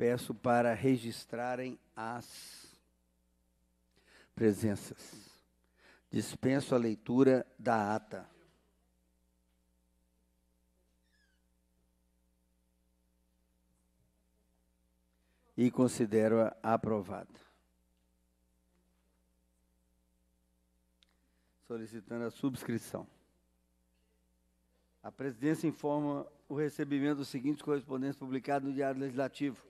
peço para registrarem as presenças. Dispenso a leitura da ata. E considero-a aprovada. Solicitando a subscrição. A presidência informa o recebimento dos seguintes correspondentes publicados no Diário Legislativo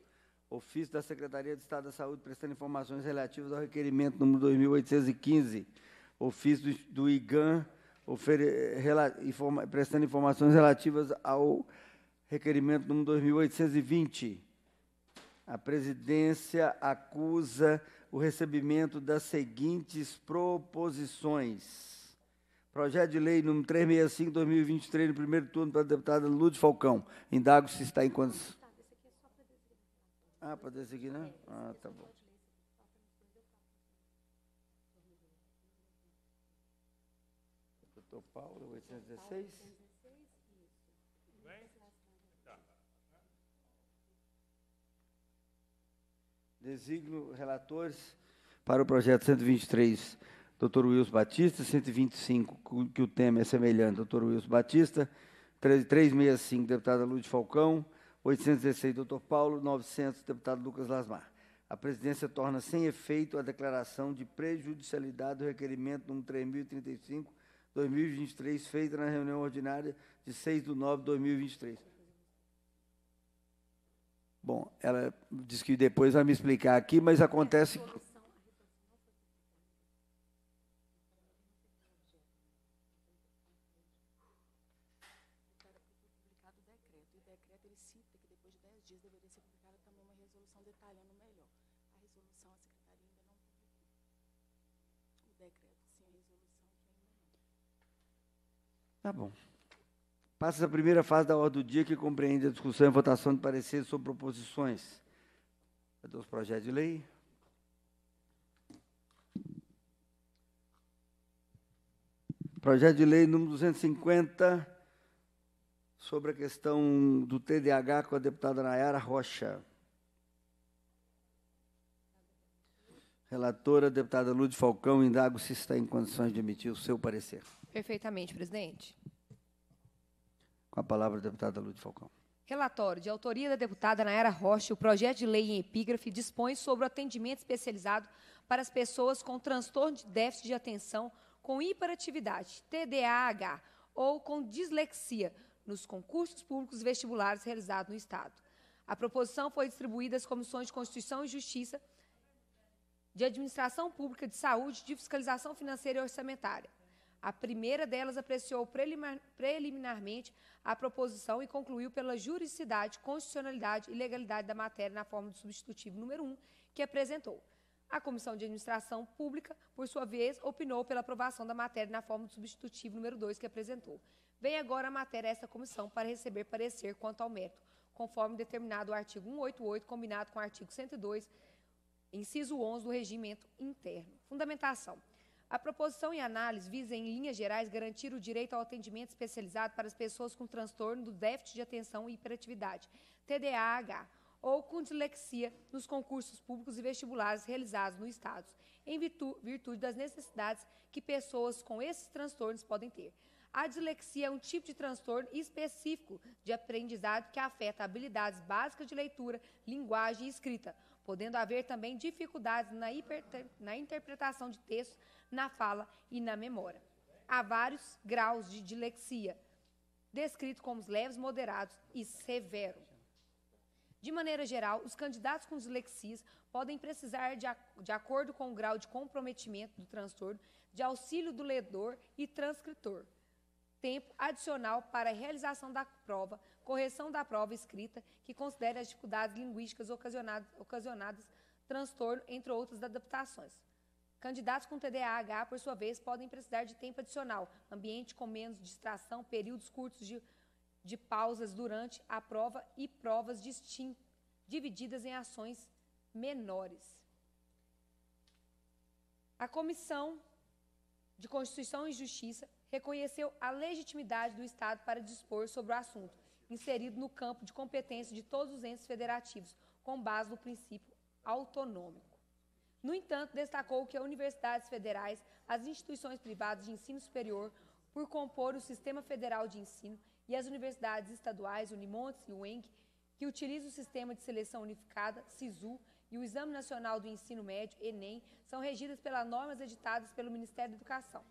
ofício da Secretaria de Estado da Saúde prestando informações relativas ao requerimento número 2815, ofício do, IGAN ofere, rela, informa, prestando informações relativas ao requerimento número 2820. A presidência acusa o recebimento das seguintes proposições. Projeto de lei número 365 2023, no primeiro turno, para a deputada Lúcia Falcão. Indago se está em condições ah, para designar? É, ah, tá bom. Doutor Paulo, 816. Tá. Designo relatores para o projeto 123, doutor Wilson Batista, 125, que o tema é semelhante, doutor Wilson Batista, 365, deputada Lúcia Falcão, 816, doutor Paulo, 900, deputado Lucas Lasmar. A presidência torna sem efeito a declaração de prejudicialidade do requerimento no 3035, 2023, feita na reunião ordinária de 6 de 9 de 2023. Bom, ela disse que depois vai me explicar aqui, mas acontece... bom. Passa a primeira fase da ordem do dia, que compreende a discussão e votação de pareceres sobre proposições. Cadê os projetos de lei? Projeto de lei número 250, sobre a questão do TDAH com a deputada Nayara Rocha. Relatora, deputada Lúcia Falcão, indago se está em condições de emitir o seu parecer. Perfeitamente, presidente. Com a palavra, a deputada Lúcia Falcão. Relatório de autoria da deputada Nayara Rocha, o projeto de lei em epígrafe dispõe sobre o atendimento especializado para as pessoas com transtorno de déficit de atenção com hiperatividade, TDAH, ou com dislexia, nos concursos públicos vestibulares realizados no Estado. A proposição foi distribuída às Comissões de Constituição e Justiça, de Administração Pública de Saúde, de Fiscalização Financeira e Orçamentária. A primeira delas apreciou preliminarmente a proposição e concluiu pela juridicidade, constitucionalidade e legalidade da matéria na forma do substitutivo número 1 que apresentou. A Comissão de Administração Pública, por sua vez, opinou pela aprovação da matéria na forma do substitutivo número 2 que apresentou. Vem agora a matéria a esta comissão para receber parecer quanto ao mérito, conforme determinado o artigo 188, combinado com o artigo 102, inciso 11 do regimento interno. Fundamentação. A proposição e análise visa, em linhas gerais, garantir o direito ao atendimento especializado para as pessoas com transtorno do déficit de atenção e hiperatividade, TDAH, ou com dislexia nos concursos públicos e vestibulares realizados no Estado, em virtu virtude das necessidades que pessoas com esses transtornos podem ter. A dislexia é um tipo de transtorno específico de aprendizado que afeta habilidades básicas de leitura, linguagem e escrita, podendo haver também dificuldades na, na interpretação de textos, na fala e na memória. Há vários graus de dilexia, descritos como os leves, moderados e severos. De maneira geral, os candidatos com dislexias podem precisar, de, de acordo com o grau de comprometimento do transtorno, de auxílio do ledor e transcritor, tempo adicional para a realização da prova, correção da prova escrita, que considere as dificuldades linguísticas ocasionadas, ocasionadas transtorno, entre outras adaptações. Candidatos com TDAH, por sua vez, podem precisar de tempo adicional, ambiente com menos distração, períodos curtos de, de pausas durante a prova e provas distintas, divididas em ações menores. A Comissão de Constituição e Justiça reconheceu a legitimidade do Estado para dispor sobre o assunto inserido no campo de competência de todos os entes federativos, com base no princípio autonômico. No entanto, destacou que as universidades federais, as instituições privadas de ensino superior, por compor o Sistema Federal de Ensino, e as universidades estaduais, Unimontes e UENG, que utilizam o Sistema de Seleção Unificada, SISU, e o Exame Nacional do Ensino Médio, ENEM, são regidas pelas normas editadas pelo Ministério da Educação.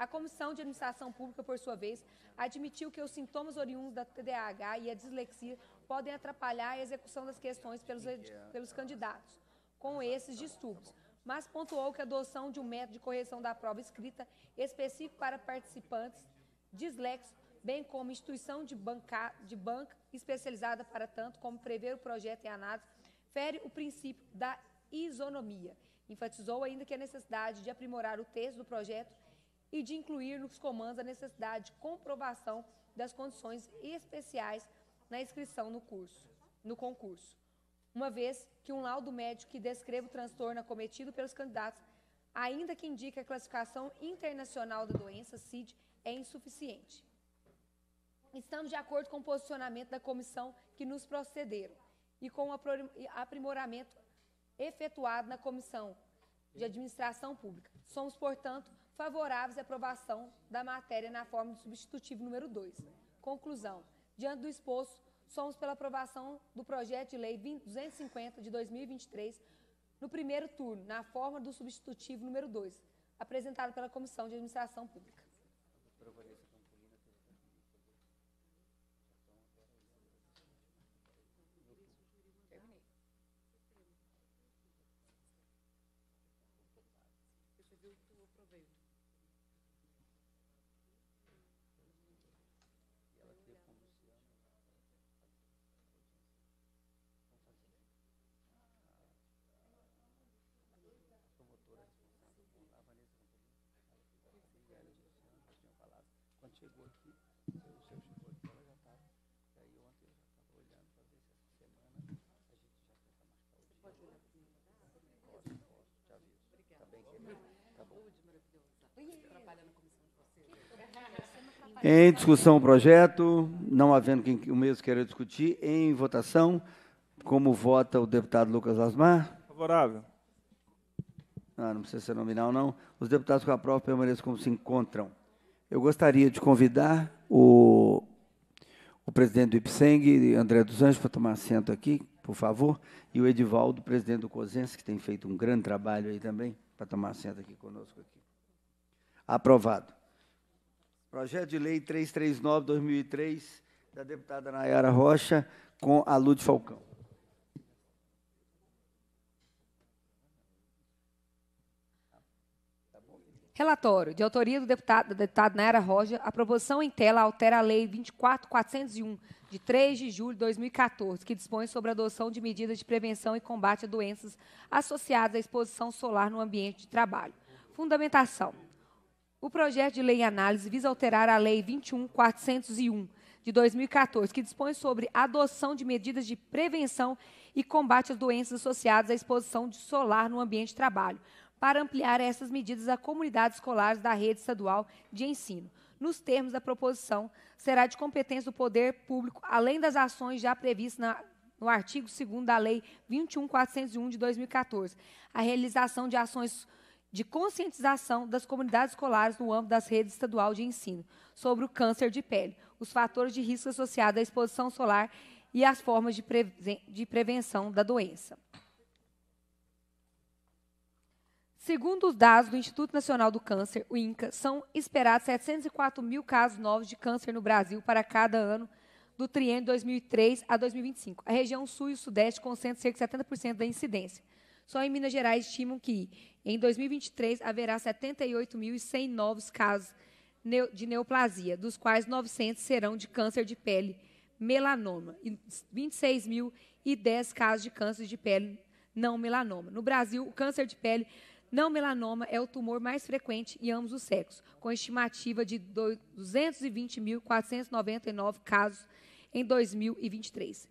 A Comissão de Administração Pública, por sua vez, admitiu que os sintomas oriundos da TDAH e a dislexia podem atrapalhar a execução das questões pelos, é. pelos candidatos com esses distúrbios, mas pontuou que a adoção de um método de correção da prova escrita específico para participantes dislexos, bem como instituição de, banca, de banca especializada para tanto como prever o projeto em análise, fere o princípio da isonomia. Enfatizou ainda que a necessidade de aprimorar o texto do projeto e de incluir nos comandos a necessidade de comprovação das condições especiais na inscrição no curso, no concurso. Uma vez que um laudo médico que descreva o transtorno acometido pelos candidatos, ainda que indique a classificação internacional da doença CID, é insuficiente. Estamos de acordo com o posicionamento da comissão que nos procederam e com o aprimoramento efetuado na comissão de administração pública. Somos, portanto, favoráveis à aprovação da matéria na forma do substitutivo número 2. Conclusão. Diante do exposto, somos pela aprovação do projeto de lei 250 de 2023, no primeiro turno, na forma do substitutivo número 2, apresentado pela Comissão de Administração Pública. chegou aqui, o senhor chegou aqui, ela já estava. Tá, e aí ontem eu já estava olhando para ver se essa semana a gente já tenta marcar o dia. Pode olhar para mim? Posso, posso, te aviso. Obrigada. Tá bem, tá bom. Saúde maravilhosa. na comissão de vocês. Em discussão o projeto, não havendo quem o mesmo queira discutir, em votação, como vota o deputado Lucas Asmar? Favorável. Ah, não precisa ser nominal, não. Os deputados que aprovam permaneçam como se encontram. Eu gostaria de convidar o, o presidente do IPSENG, André dos Anjos, para tomar assento aqui, por favor, e o Edivaldo, presidente do COSENS, que tem feito um grande trabalho aí também, para tomar assento aqui conosco. Aqui. Aprovado. Projeto de Lei 339-2003, da deputada Nayara Rocha, com a de Falcão. Relatório de autoria do deputado, Naira deputado Nayara Roja, a proposição em tela altera a Lei 24401, de 3 de julho de 2014, que dispõe sobre a adoção de medidas de prevenção e combate a doenças associadas à exposição solar no ambiente de trabalho. Fundamentação. O projeto de lei em análise visa alterar a Lei 21401, de 2014, que dispõe sobre a adoção de medidas de prevenção e combate às doenças associadas à exposição de solar no ambiente de trabalho, para ampliar essas medidas a comunidades escolares da rede estadual de ensino. Nos termos da proposição, será de competência do poder público, além das ações já previstas na no artigo 2 da Lei 21.401 de 2014, a realização de ações de conscientização das comunidades escolares no âmbito das redes estadual de ensino sobre o câncer de pele, os fatores de risco associados à exposição solar e as formas de, preven de prevenção da doença. Segundo os dados do Instituto Nacional do Câncer, o INCA, são esperados 704 mil casos novos de câncer no Brasil para cada ano do triênio 2003 a 2025. A região sul e sudeste concentram cerca de 70% da incidência. Só em Minas Gerais estimam que em 2023 haverá 78.100 novos casos de neoplasia, dos quais 900 serão de câncer de pele melanoma e 26.010 casos de câncer de pele não melanoma. No Brasil, o câncer de pele não melanoma é o tumor mais frequente em ambos os sexos, com estimativa de 220.499 casos em 2023.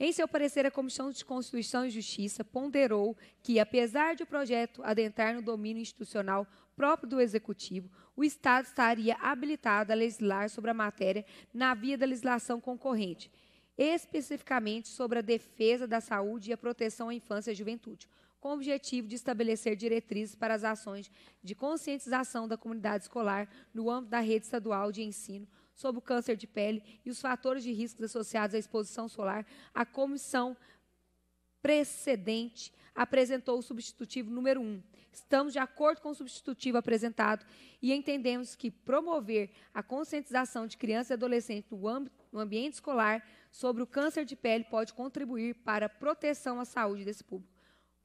Em seu parecer, a Comissão de Constituição e Justiça ponderou que, apesar de o projeto adentrar no domínio institucional próprio do Executivo, o Estado estaria habilitado a legislar sobre a matéria na via da legislação concorrente, especificamente sobre a defesa da saúde e a proteção à infância e à juventude, com o objetivo de estabelecer diretrizes para as ações de conscientização da comunidade escolar no âmbito da rede estadual de ensino sobre o câncer de pele e os fatores de riscos associados à exposição solar, a comissão precedente apresentou o substitutivo número 1. Um. Estamos de acordo com o substitutivo apresentado e entendemos que promover a conscientização de crianças e adolescentes no, âmbito, no ambiente escolar sobre o câncer de pele pode contribuir para a proteção à saúde desse público.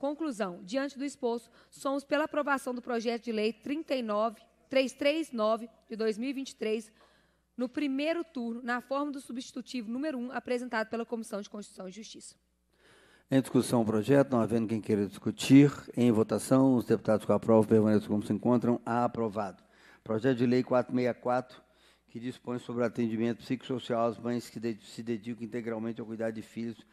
Conclusão: diante do exposto, somos pela aprovação do projeto de lei 39.339 339 de 2023, no primeiro turno, na forma do substitutivo número 1, apresentado pela Comissão de Constituição e Justiça. Em discussão o projeto, não havendo quem queira discutir, em votação, os deputados que aprovam permanecem como se encontram. Aprovado. Projeto de lei 464, que dispõe sobre o atendimento psicossocial às mães que se dedicam integralmente ao cuidado de filhos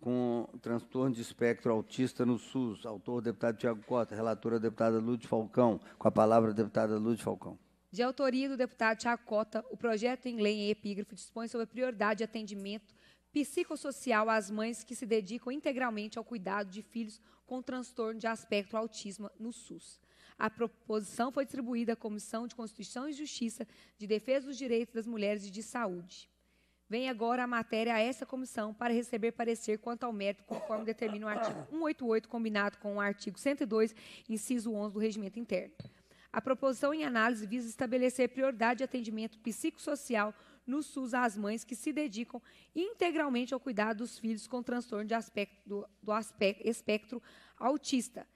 com transtorno de espectro autista no SUS. Autor, deputado Tiago Costa. Relatora, deputada Lúcia Falcão. Com a palavra, deputada Lúcia Falcão. De autoria do deputado Tiago Cota, o projeto em lei em epígrafe dispõe sobre a prioridade de atendimento psicossocial às mães que se dedicam integralmente ao cuidado de filhos com transtorno de aspecto autismo no SUS. A proposição foi distribuída à Comissão de Constituição e Justiça de Defesa dos Direitos das Mulheres e de Saúde. Vem agora a matéria a essa comissão para receber parecer quanto ao mérito, conforme determina o artigo 188, combinado com o artigo 102, inciso 11 do Regimento Interno. A proposição em análise visa estabelecer prioridade de atendimento psicossocial no SUS às mães que se dedicam integralmente ao cuidado dos filhos com transtorno de aspecto, do, do aspecto, espectro autista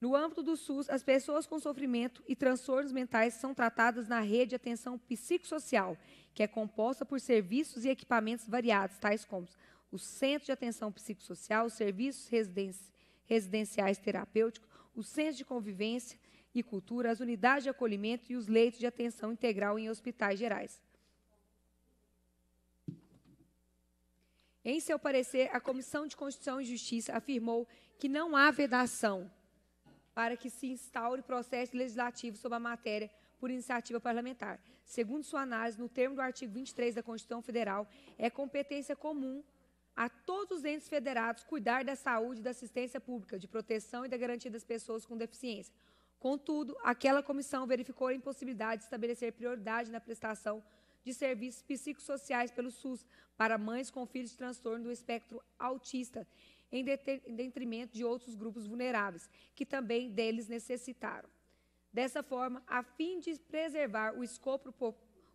no âmbito do SUS, as pessoas com sofrimento e transtornos mentais são tratadas na rede de atenção psicossocial, que é composta por serviços e equipamentos variados, tais como o Centro de Atenção Psicossocial, os serviços residenci residenciais terapêuticos, o Centro de Convivência e Cultura, as unidades de acolhimento e os leitos de atenção integral em hospitais gerais. Em seu parecer, a Comissão de Constituição e Justiça afirmou que não há vedação para que se instaure processo legislativo sobre a matéria por iniciativa parlamentar. Segundo sua análise, no termo do artigo 23 da Constituição Federal, é competência comum a todos os entes federados cuidar da saúde, da assistência pública, de proteção e da garantia das pessoas com deficiência. Contudo, aquela comissão verificou a impossibilidade de estabelecer prioridade na prestação de serviços psicossociais pelo SUS para mães com filhos de transtorno do espectro autista em, detrimento de outros grupos vulneráveis, que também deles necessitaram. Dessa forma, a fim de preservar o escopo,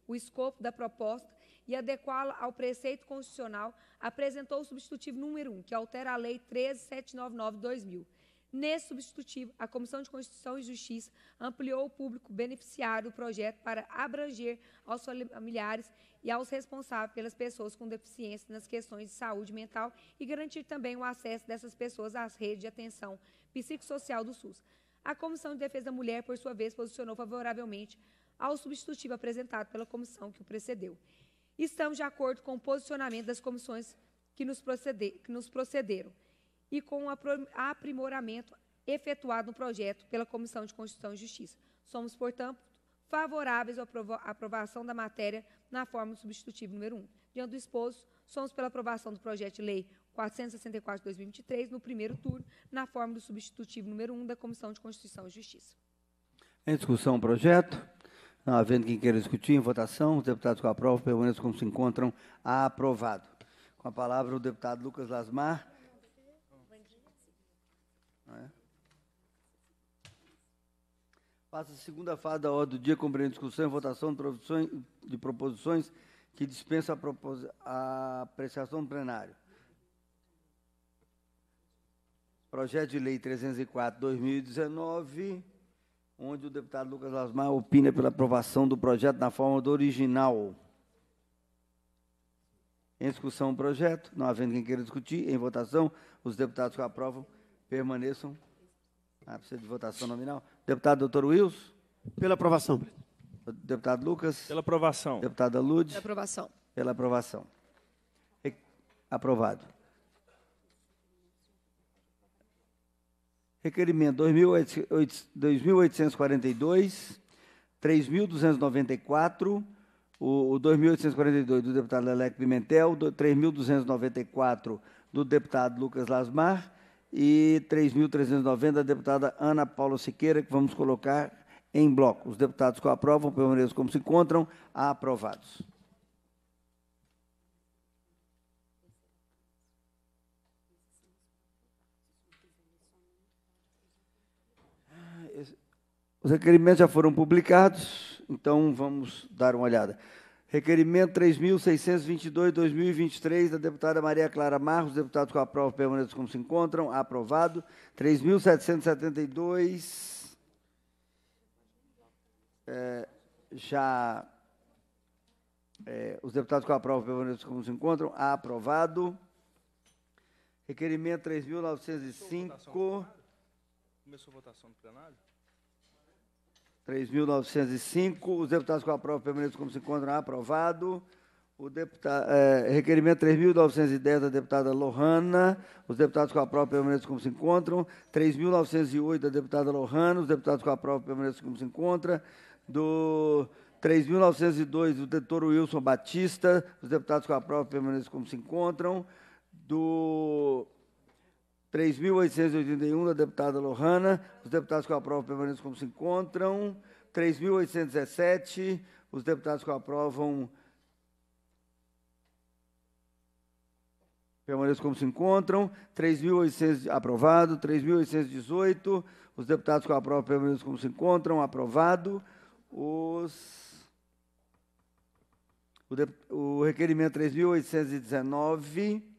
o escopo da proposta e adequá-la ao preceito constitucional, apresentou o substitutivo número 1, que altera a Lei 13799-2000, Nesse substitutivo, a Comissão de Constituição e Justiça ampliou o público beneficiário do projeto para abranger aos familiares e aos responsáveis pelas pessoas com deficiência nas questões de saúde mental e garantir também o acesso dessas pessoas às redes de atenção psicossocial do SUS. A Comissão de Defesa da Mulher, por sua vez, posicionou favoravelmente ao substitutivo apresentado pela comissão que o precedeu. Estamos de acordo com o posicionamento das comissões que nos, proceder, que nos procederam e com o aprimoramento efetuado no projeto pela Comissão de Constituição e Justiça. Somos, portanto, favoráveis à aprovação da matéria na forma do substitutivo número 1. Diante do exposto, somos pela aprovação do projeto de lei 464 de 2023, no primeiro turno, na forma do substitutivo número 1 da Comissão de Constituição e Justiça. Em discussão o projeto. Não havendo quem queira discutir, em votação, os deputados que aprovam permaneçam como se encontram aprovado. Com a palavra o deputado Lucas Lasmar, Passa a segunda fase da ordem do dia, compreende discussão e votação de, de proposições que dispensa a, propos... a apreciação do plenário. Projeto de Lei 304-2019, onde o deputado Lucas Lasmar opina pela aprovação do projeto na forma do original. Em discussão o projeto, não havendo quem queira discutir, em votação, os deputados que aprovam permaneçam. Ah, precisa de votação nominal. Deputado doutor Wilson. Pela aprovação. Deputado Lucas. Pela aprovação. Deputada Lude. Pela aprovação. Pela aprovação. Aprovado. Requerimento 2.842, 3.294, o, o 2.842 do deputado Leleco Pimentel, 3.294 do deputado Lucas Lasmar, e 3.390 da deputada Ana Paula Siqueira, que vamos colocar em bloco. Os deputados que aprovam permaneçam como se encontram, aprovados. Ah, os requerimentos já foram publicados, então vamos dar uma olhada. Requerimento 3622, 2023, da deputada Maria Clara Marros. Deputados a prova permanentes como se encontram. Aprovado. 3772. É, já. É, os deputados a prova permanentes como se encontram. Aprovado. Requerimento 3905. Começou a votação no plenário? 3.905. Os deputados com a prova permanentes como se encontram. Aprovado. O deputado, é, requerimento 3.910 da deputada Lohana. Os deputados com a prova permanentes como se encontram. 3.908 da deputada Lohana. Os deputados com a prova permanentes como se encontram. Do 3.902 do doutor Wilson Batista. Os deputados com a prova permanentes como se encontram. Do 3.881 da deputada Lohana. Os deputados que aprovam permaneçam como se encontram. 3.817. Os deputados que aprovam permaneçam como se encontram. 3.800 aprovado. 3.818. Os deputados que aprovam permaneçam como se encontram. Aprovado. Os o, de, o requerimento 3.819 é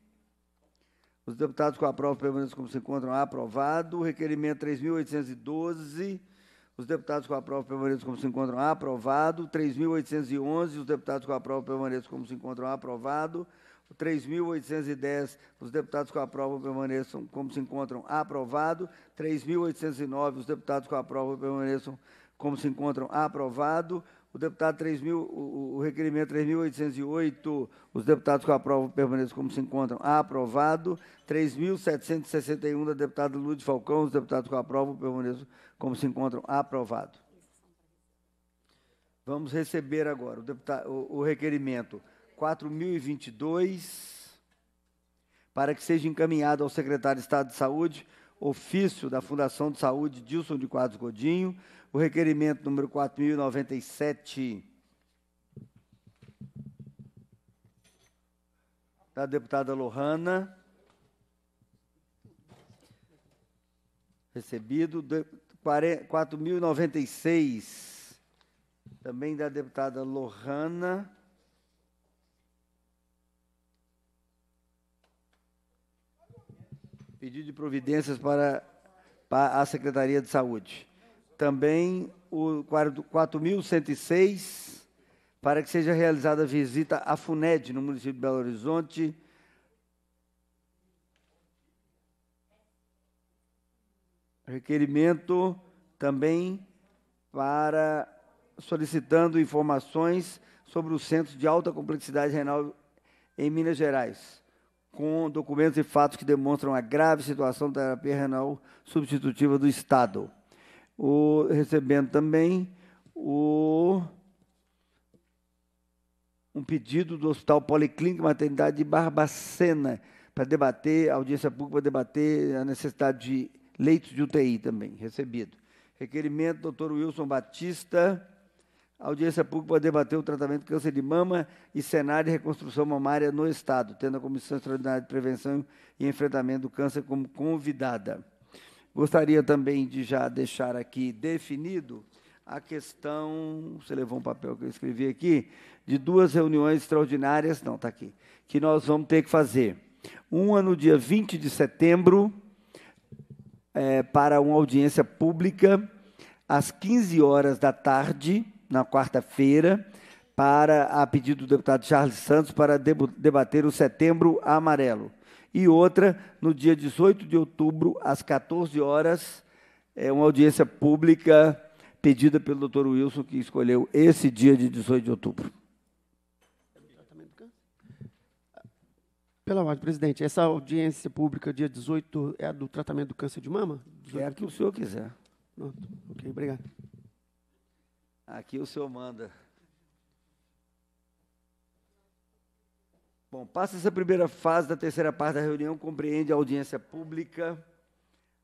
os deputados com a prova permanentes como se encontram, aprovado. O requerimento 3.812. Os deputados com a prova permanentes como se encontram, aprovado. 3.811. Os deputados com a prova permanentes como se encontram, aprovado. 3.812. 3.810, os deputados que aprovam permaneçam como se encontram aprovado. 3.809, os deputados que aprovam permaneçam como se encontram aprovado. O deputado 3 o, requerimento 3.808, os deputados que aprovam permaneçam como se encontram, aprovado. 3.761 da deputada Lúcia Falcão, os deputados que aprovam permaneçam como se encontram, aprovado. Vamos receber agora o, deputado, o, o requerimento 4022, para que seja encaminhado ao secretário de Estado de Saúde, ofício da Fundação de Saúde Dilson de Quadros Godinho, o requerimento número 4097 da deputada Lohana, recebido, 4096 também da deputada Lohana, pedido de providências para, para a Secretaria de Saúde. Também o 4.106, para que seja realizada a visita à FUNED, no município de Belo Horizonte, requerimento também para solicitando informações sobre o centro de alta complexidade renal em Minas Gerais com documentos e fatos que demonstram a grave situação da terapia renal substitutiva do Estado. O, recebendo também o, um pedido do Hospital Policlínica Maternidade de Barbacena para debater, audiência pública para debater a necessidade de leitos de UTI também, recebido. Requerimento, doutor Wilson Batista, audiência pública para debater o tratamento do câncer de mama e cenário de reconstrução mamária no Estado, tendo a Comissão Extraordinária de Prevenção e Enfrentamento do Câncer como convidada. Gostaria também de já deixar aqui definido a questão, você levou um papel que eu escrevi aqui, de duas reuniões extraordinárias, não, está aqui, que nós vamos ter que fazer. Uma no dia 20 de setembro, é, para uma audiência pública, às 15 horas da tarde, na quarta-feira, para a pedido do deputado Charles Santos para debater o setembro amarelo. E outra, no dia 18 de outubro, às 14 horas, é uma audiência pública pedida pelo doutor Wilson, que escolheu esse dia de 18 de outubro. Pela ordem, presidente, essa audiência pública, dia 18, é a do tratamento do câncer de mama? 18? É a que o senhor quiser. Pronto, ok, obrigado. Aqui o senhor manda. Bom, passa essa primeira fase da terceira parte da reunião, compreende a audiência pública.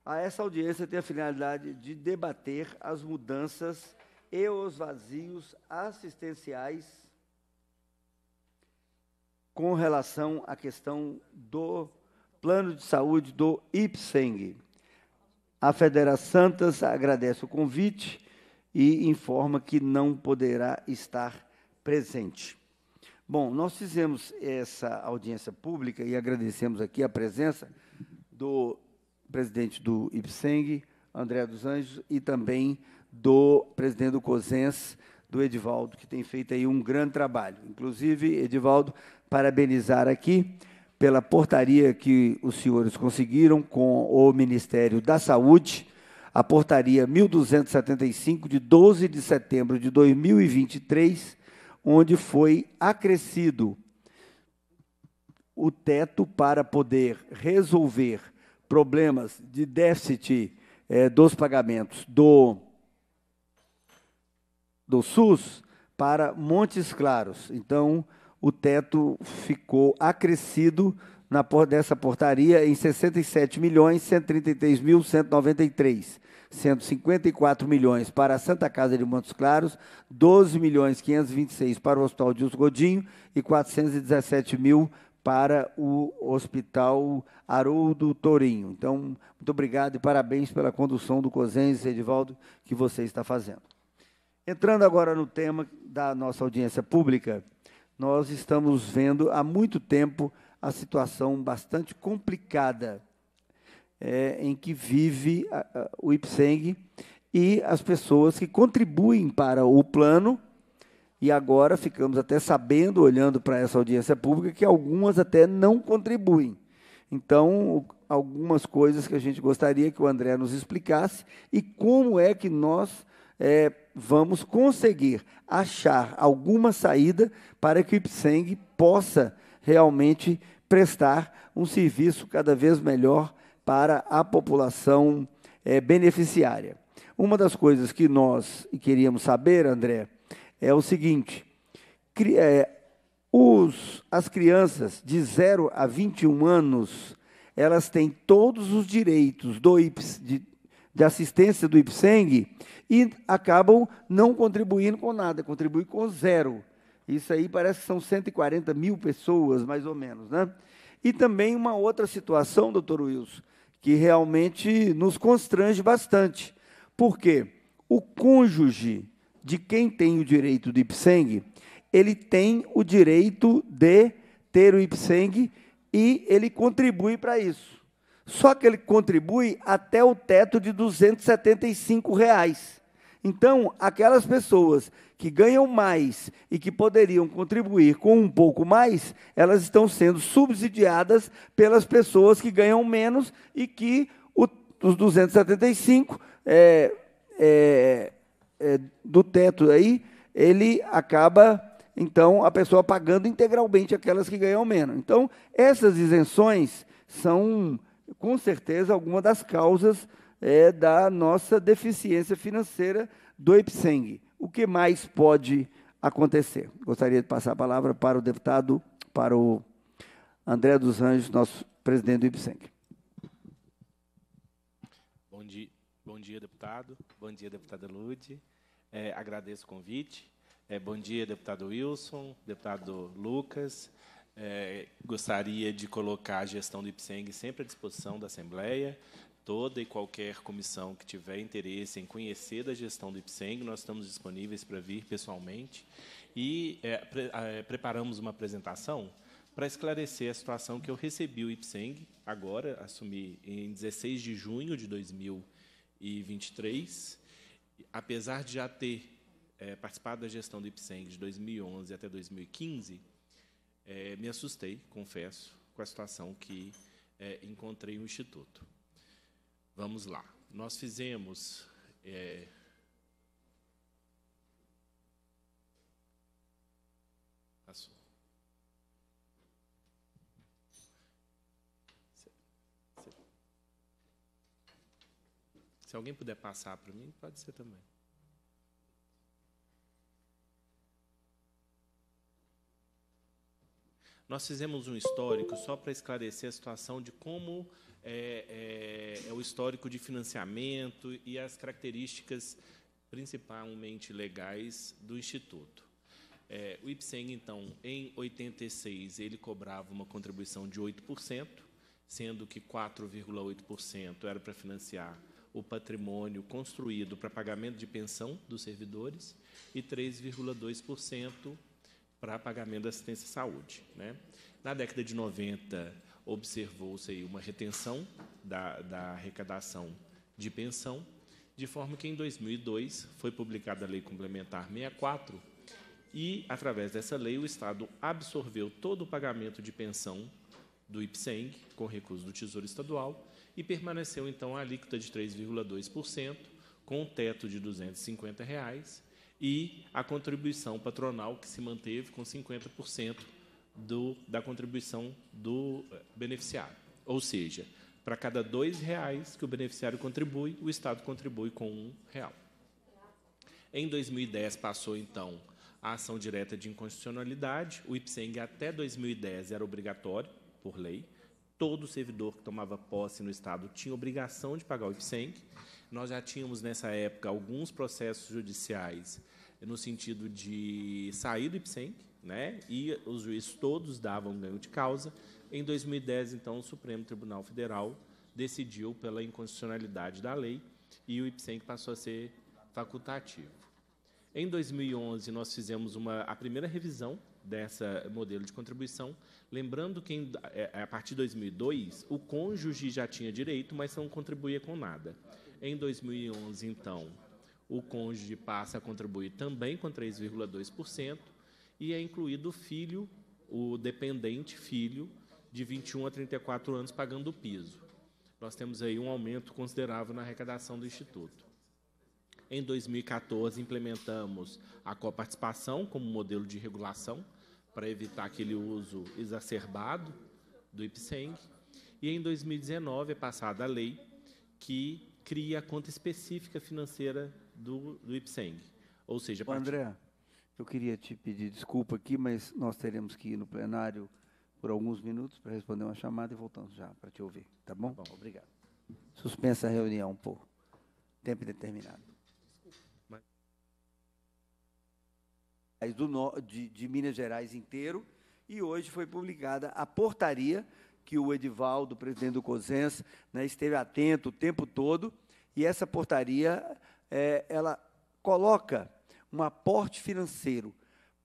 A essa audiência tem a finalidade de debater as mudanças e os vazios assistenciais com relação à questão do plano de saúde do IPSENG. A Federação Santas agradece o convite e informa que não poderá estar presente. Bom, nós fizemos essa audiência pública e agradecemos aqui a presença do presidente do IPSENG, André dos Anjos, e também do presidente do COSENS, do Edivaldo, que tem feito aí um grande trabalho. Inclusive, Edivaldo, parabenizar aqui pela portaria que os senhores conseguiram com o Ministério da Saúde, a portaria 1275 de 12 de setembro de 2023, onde foi acrescido o teto para poder resolver problemas de déficit eh, dos pagamentos do, do SUS para Montes Claros. Então, o teto ficou acrescido na, portaria em 67 milhões 133 mil 193 sendo 54 milhões para a Santa Casa de Montes Claros, 12 milhões 526 para o Hospital de Godinho e 417 mil para o Hospital Haroldo Torinho. Então, muito obrigado e parabéns pela condução do COSENS, Edivaldo, que você está fazendo. Entrando agora no tema da nossa audiência pública, nós estamos vendo há muito tempo a situação bastante complicada é, em que vive a, a, o IPSENG e as pessoas que contribuem para o plano. E agora ficamos até sabendo, olhando para essa audiência pública, que algumas até não contribuem. Então, algumas coisas que a gente gostaria que o André nos explicasse e como é que nós é, vamos conseguir achar alguma saída para que o IPSENG possa realmente prestar um serviço cada vez melhor para a população é, beneficiária. Uma das coisas que nós queríamos saber, André, é o seguinte: eh, os, as crianças de 0 a 21 anos, elas têm todos os direitos do IPS, de, de assistência do IPSENG e acabam não contribuindo com nada, contribuem com zero. Isso aí parece que são 140 mil pessoas, mais ou menos. Né? E também uma outra situação, doutor Wilson, que realmente nos constrange bastante. Por quê? O cônjuge de quem tem o direito do IPSENG, ele tem o direito de ter o IPSENG e ele contribui para isso. Só que ele contribui até o teto de R$ 275. Reais. Então, aquelas pessoas que ganham mais e que poderiam contribuir com um pouco mais, elas estão sendo subsidiadas pelas pessoas que ganham menos e que o, os 275 é, é, é, do teto aí, ele acaba então a pessoa pagando integralmente aquelas que ganham menos. Então, essas isenções são, com certeza, alguma das causas é, da nossa deficiência financeira do IPSENG o que mais pode acontecer? Gostaria de passar a palavra para o deputado, para o André dos Anjos, nosso presidente do IBSENC. Bom dia, bom dia deputado. Bom dia, deputada Lude. É, agradeço o convite. É, bom dia, deputado Wilson, deputado Lucas. É, gostaria de colocar a gestão do IPSENG sempre à disposição da Assembleia. Toda e qualquer comissão que tiver interesse em conhecer da gestão do IPSENG, nós estamos disponíveis para vir pessoalmente e é, pre, é, preparamos uma apresentação para esclarecer a situação que eu recebi o IPSENG agora, assumi em 16 de junho de 2023, apesar de já ter é, participado da gestão do IPSENG de 2011 até 2015, é, me assustei, confesso, com a situação que é, encontrei no Instituto. Vamos lá. Nós fizemos. É... Passou. Se alguém puder passar para mim, pode ser também. Nós fizemos um histórico só para esclarecer a situação de como é, é, é o histórico de financiamento e as características principalmente legais do Instituto. É, o IPSEN, então, em 86, ele cobrava uma contribuição de 8%, sendo que 4,8% era para financiar o patrimônio construído para pagamento de pensão dos servidores e 3,2% para pagamento da assistência à saúde. Né? Na década de 90, observou-se aí uma retenção da, da arrecadação de pensão, de forma que em 2002 foi publicada a Lei Complementar 64 e, através dessa lei, o Estado absorveu todo o pagamento de pensão do IPSENG com recurso do Tesouro Estadual e permaneceu, então, a alíquota de 3,2%, com o teto de R$ 250, reais, e a contribuição patronal, que se manteve com 50% do, da contribuição do eh, beneficiário. Ou seja, para cada dois reais que o beneficiário contribui, o Estado contribui com um real. Em 2010 passou então a ação direta de inconstitucionalidade. O IPSENG até 2010 era obrigatório por lei. Todo servidor que tomava posse no Estado tinha obrigação de pagar o IPSENG. Nós já tínhamos nessa época alguns processos judiciais no sentido de sair do IPSENG né? E os juízes todos davam ganho de causa. Em 2010, então, o Supremo Tribunal Federal decidiu pela inconstitucionalidade da lei e o IPSENC passou a ser facultativo. Em 2011, nós fizemos uma, a primeira revisão dessa modelo de contribuição, lembrando que, em, é, a partir de 2002, o cônjuge já tinha direito, mas não contribuía com nada. Em 2011, então, o cônjuge passa a contribuir também com 3,2%, e é incluído o filho, o dependente filho, de 21 a 34 anos pagando o piso. Nós temos aí um aumento considerável na arrecadação do Instituto. Em 2014, implementamos a coparticipação como modelo de regulação para evitar aquele uso exacerbado do IPSENG. E em 2019 é passada a lei que cria a conta específica financeira do, do IPSENG. Ou seja, Ô, André, eu queria te pedir desculpa aqui, mas nós teremos que ir no plenário por alguns minutos para responder uma chamada e voltamos já para te ouvir, tá bom? Tá bom, obrigado. Suspensa a reunião por tempo determinado. Mas do de, de Minas Gerais inteiro e hoje foi publicada a portaria que o Edivaldo, presidente do COSENS, né, esteve atento o tempo todo e essa portaria é, ela coloca um aporte financeiro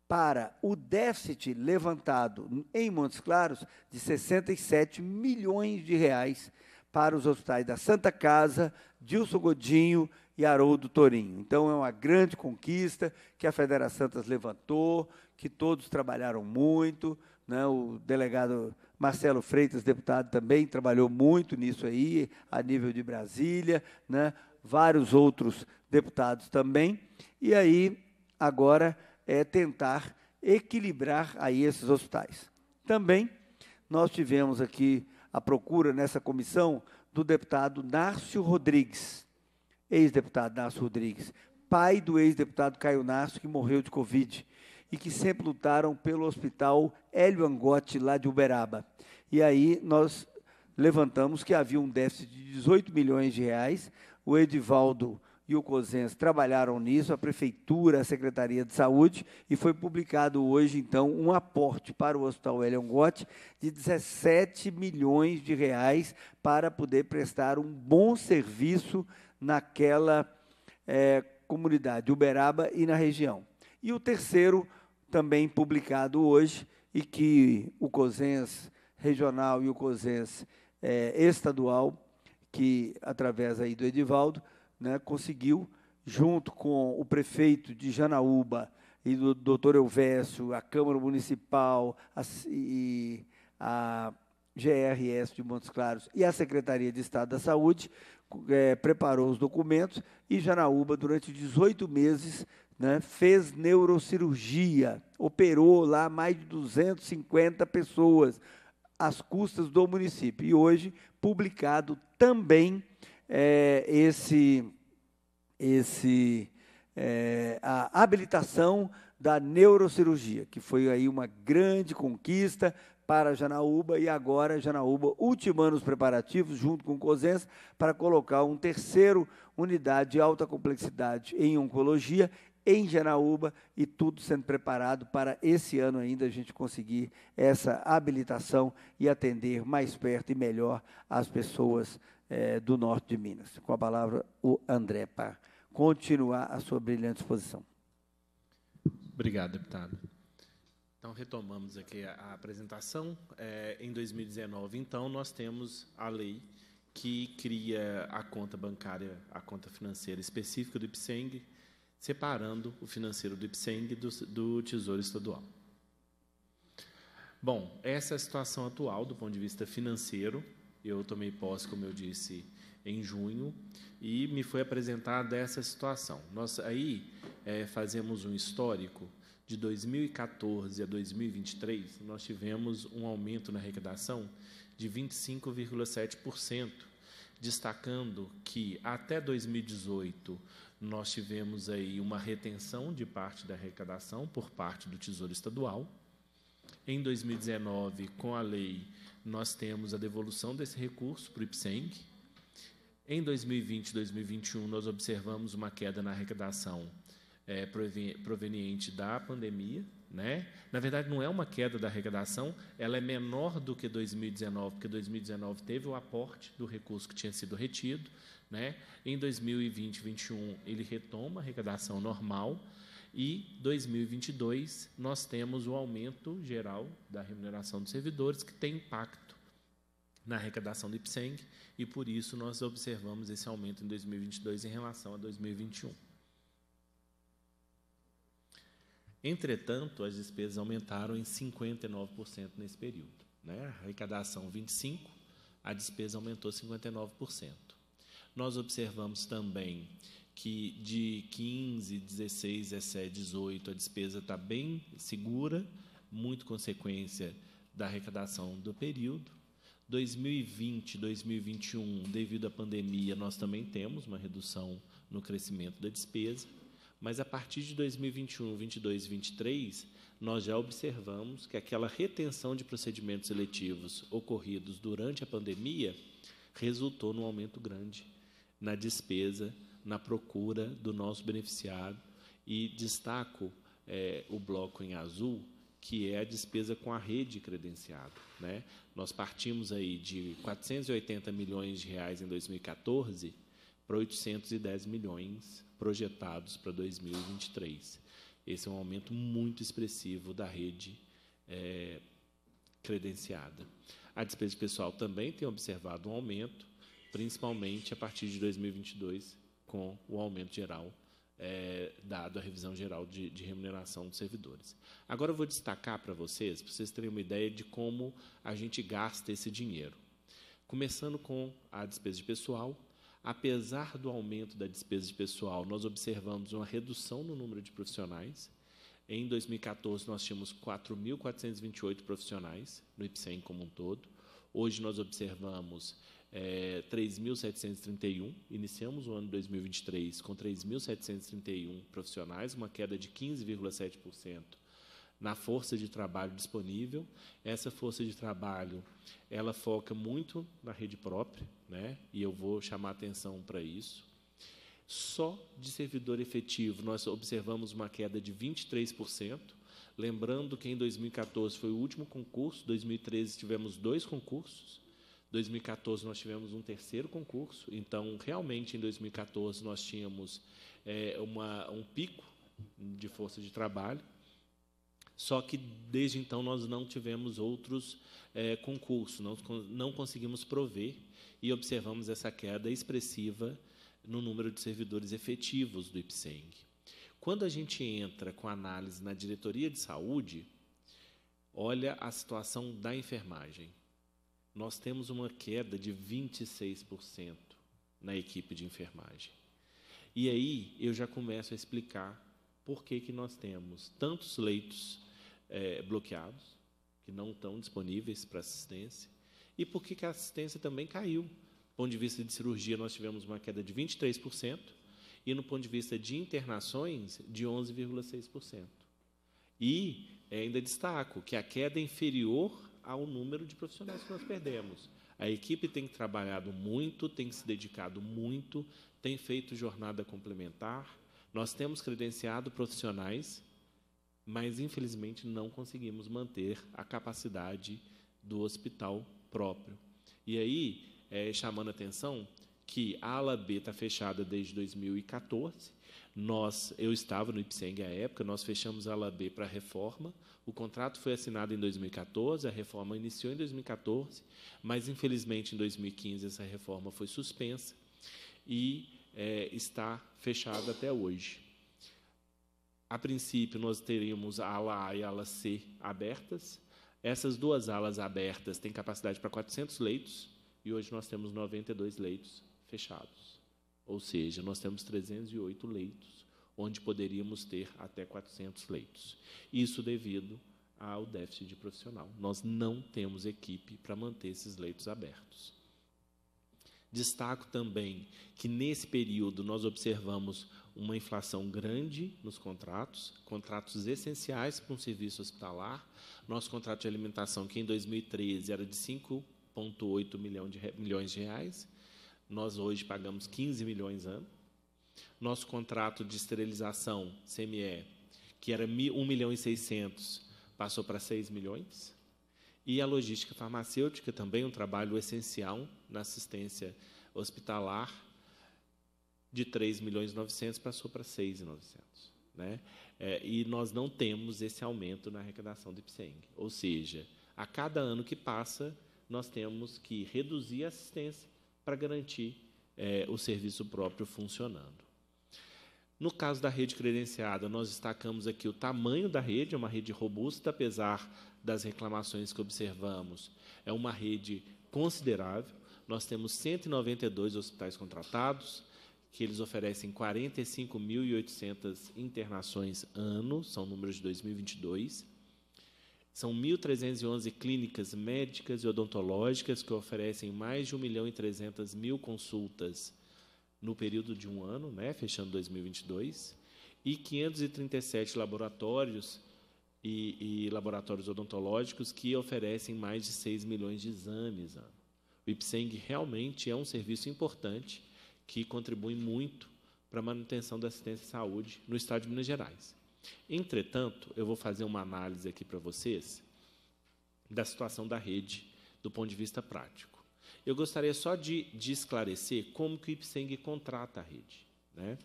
para o déficit levantado em Montes Claros de 67 milhões de reais para os hospitais da Santa Casa, Dilson Godinho e Haroldo Torinho. Então é uma grande conquista que a Federação Santas levantou, que todos trabalharam muito, né? O delegado Marcelo Freitas, deputado também trabalhou muito nisso aí a nível de Brasília, né? Vários outros deputados também. E aí, agora, é tentar equilibrar aí esses hospitais. Também nós tivemos aqui a procura nessa comissão do deputado Nárcio Rodrigues, ex-deputado Nárcio Rodrigues, pai do ex-deputado Caio Nárcio, que morreu de Covid, e que sempre lutaram pelo hospital Hélio Angotti, lá de Uberaba. E aí nós levantamos que havia um déficit de 18 milhões de reais, o Edivaldo e o COSENS trabalharam nisso, a Prefeitura, a Secretaria de Saúde, e foi publicado hoje, então, um aporte para o Hospital Elion Gotti de 17 milhões de reais para poder prestar um bom serviço naquela é, comunidade, Uberaba e na região. E o terceiro, também publicado hoje, e que o COSENS regional e o COSENS é, eh, estadual, que através aí do Edivaldo, né, conseguiu, junto com o prefeito de Janaúba e do doutor Elvésio, a Câmara Municipal a, e a GRS de Montes Claros e a Secretaria de Estado da Saúde, é, preparou os documentos e Janaúba, durante 18 meses, né, fez neurocirurgia, operou lá mais de 250 pessoas às custas do município. E hoje, publicado também é, esse, esse, é, a habilitação da neurocirurgia, que foi aí uma grande conquista para Janaúba e agora Janaúba ultimando os preparativos junto com Cosens para colocar um terceiro unidade de alta complexidade em oncologia em Janaúba e tudo sendo preparado para esse ano ainda a gente conseguir essa habilitação e atender mais perto e melhor as pessoas é, do norte de Minas. Com a palavra, o André, para continuar a sua brilhante exposição. Obrigado, deputado. Então, retomamos aqui a, a apresentação. É, em 2019, então, nós temos a lei que cria a conta bancária, a conta financeira específica do IPSENG, separando o financeiro do IPSENG do, do Tesouro Estadual. Bom, essa é a situação atual do ponto de vista financeiro. Eu tomei posse, como eu disse, em junho e me foi apresentada essa situação. Nós aí é, fazemos um histórico de 2014 a 2023, nós tivemos um aumento na arrecadação de 25,7%, destacando que até 2018 nós tivemos aí uma retenção de parte da arrecadação por parte do Tesouro Estadual em 2019, com a lei, nós temos a devolução desse recurso para o IPSENG. Em 2020 e 2021, nós observamos uma queda na arrecadação é, proveniente da pandemia. Né? Na verdade, não é uma queda da arrecadação, ela é menor do que 2019, porque 2019 teve o aporte do recurso que tinha sido retido. Né? Em 2020 e 2021, ele retoma a arrecadação normal, e 2022 nós temos o aumento geral da remuneração dos servidores que tem impacto na arrecadação do IPSENG e por isso nós observamos esse aumento em 2022 em relação a 2021. Entretanto, as despesas aumentaram em 59% nesse período. Né? A arrecadação 25%, a despesa aumentou 59%. Nós observamos também que de 15, 16, 17, 18 a despesa está bem segura, muito consequência da arrecadação do período. 2020, 2021, devido à pandemia, nós também temos uma redução no crescimento da despesa, mas a partir de 2021, 22 23, nós já observamos que aquela retenção de procedimentos seletivos ocorridos durante a pandemia resultou num aumento grande na despesa na procura do nosso beneficiado E destaco é, o bloco em azul, que é a despesa com a rede credenciada. Né? Nós partimos aí de 480 milhões de reais em 2014 para 810 milhões projetados para 2023. Esse é um aumento muito expressivo da rede é, credenciada. A despesa pessoal também tem observado um aumento, principalmente a partir de 2022, com o aumento geral é, dado à revisão geral de, de, remuneração dos servidores. Agora eu vou destacar para vocês, para vocês terem uma ideia de como a gente gasta esse dinheiro. Começando com a despesa de pessoal. Apesar do aumento da despesa de pessoal, nós observamos uma redução no número de profissionais. Em 2014, nós tínhamos 4.428 profissionais no IPSEM como um todo. Hoje, nós observamos é, 3.731. Iniciamos o ano 2023 com 3.731 profissionais, uma queda de 15,7% na força de trabalho disponível. Essa força de trabalho, ela foca muito na rede própria, né? E eu vou chamar atenção para isso. Só de servidor efetivo, nós observamos uma queda de 23%. Lembrando que em 2014 foi o último concurso, 2013 tivemos dois concursos, 2014 nós tivemos um terceiro concurso, então realmente em 2014 nós tínhamos é, uma, um pico de força de trabalho, só que desde então nós não tivemos outros é, concursos, não, não conseguimos prover e observamos essa queda expressiva no número de servidores efetivos do IPSENG. Quando a gente entra com análise na diretoria de saúde, olha a situação da enfermagem nós temos uma queda de 26% na equipe de enfermagem. E aí eu já começo a explicar por que, que nós temos tantos leitos é, bloqueados, que não estão disponíveis para assistência, e por que, que a assistência também caiu. Do ponto de vista de cirurgia, nós tivemos uma queda de 23%, e no ponto de vista de internações, de 11,6%. E é, ainda destaco que a queda é inferior ao número de profissionais que nós perdemos. A equipe tem trabalhado muito, tem se dedicado muito, tem feito jornada complementar. Nós temos credenciado profissionais, mas infelizmente não conseguimos manter a capacidade do hospital próprio. E aí, é, chamando atenção, que a ala B está fechada desde 2014. Nós, eu estava no IPSENG à época, nós fechamos a ala B para a reforma. O contrato foi assinado em 2014, a reforma iniciou em 2014, mas infelizmente em 2015 essa reforma foi suspensa e é, está fechada até hoje. A princípio, nós teríamos a ala A e a ala C abertas. Essas duas alas abertas têm capacidade para 400 leitos e hoje nós temos 92 leitos fechados. Ou seja, nós temos 308 leitos, onde poderíamos ter até 400 leitos. Isso devido ao déficit de profissional. Nós não temos equipe para manter esses leitos abertos. Destaco também que nesse período nós observamos uma inflação grande nos contratos, contratos essenciais para um serviço hospitalar. Nosso contrato de alimentação, que em 2013 era de 5,8 milhões de reais, nós hoje pagamos 15 milhões ano. Nosso contrato de esterilização, CME, que era 1 milhão e 600, passou para 6 milhões. E a logística farmacêutica também um trabalho essencial na assistência hospitalar de 3 milhões e 900 passou para 6 900. Né? É, e nós não temos esse aumento na arrecadação do IPSENG. Ou seja, a cada ano que passa, nós temos que reduzir a assistência para garantir é, o serviço próprio funcionando. No caso da rede credenciada, nós destacamos aqui o tamanho da rede, é uma rede robusta, apesar das reclamações que observamos. É uma rede considerável. Nós temos 192 hospitais contratados, que eles oferecem 45.800 internações ano, são números de 2022. São 1.311 clínicas médicas e odontológicas que oferecem mais de 1 milhão e 300 mil consultas no período de um ano, né, fechando 2022, e 537 laboratórios e, e laboratórios odontológicos que oferecem mais de 6 milhões de exames. O IPSENG realmente é um serviço importante que contribui muito para a manutenção da assistência à saúde no Estado de Minas Gerais. Entretanto, eu vou fazer uma análise aqui para vocês da situação da rede do ponto de vista prático. Eu gostaria só de, de esclarecer como que o IPSENG contrata a rede. Né?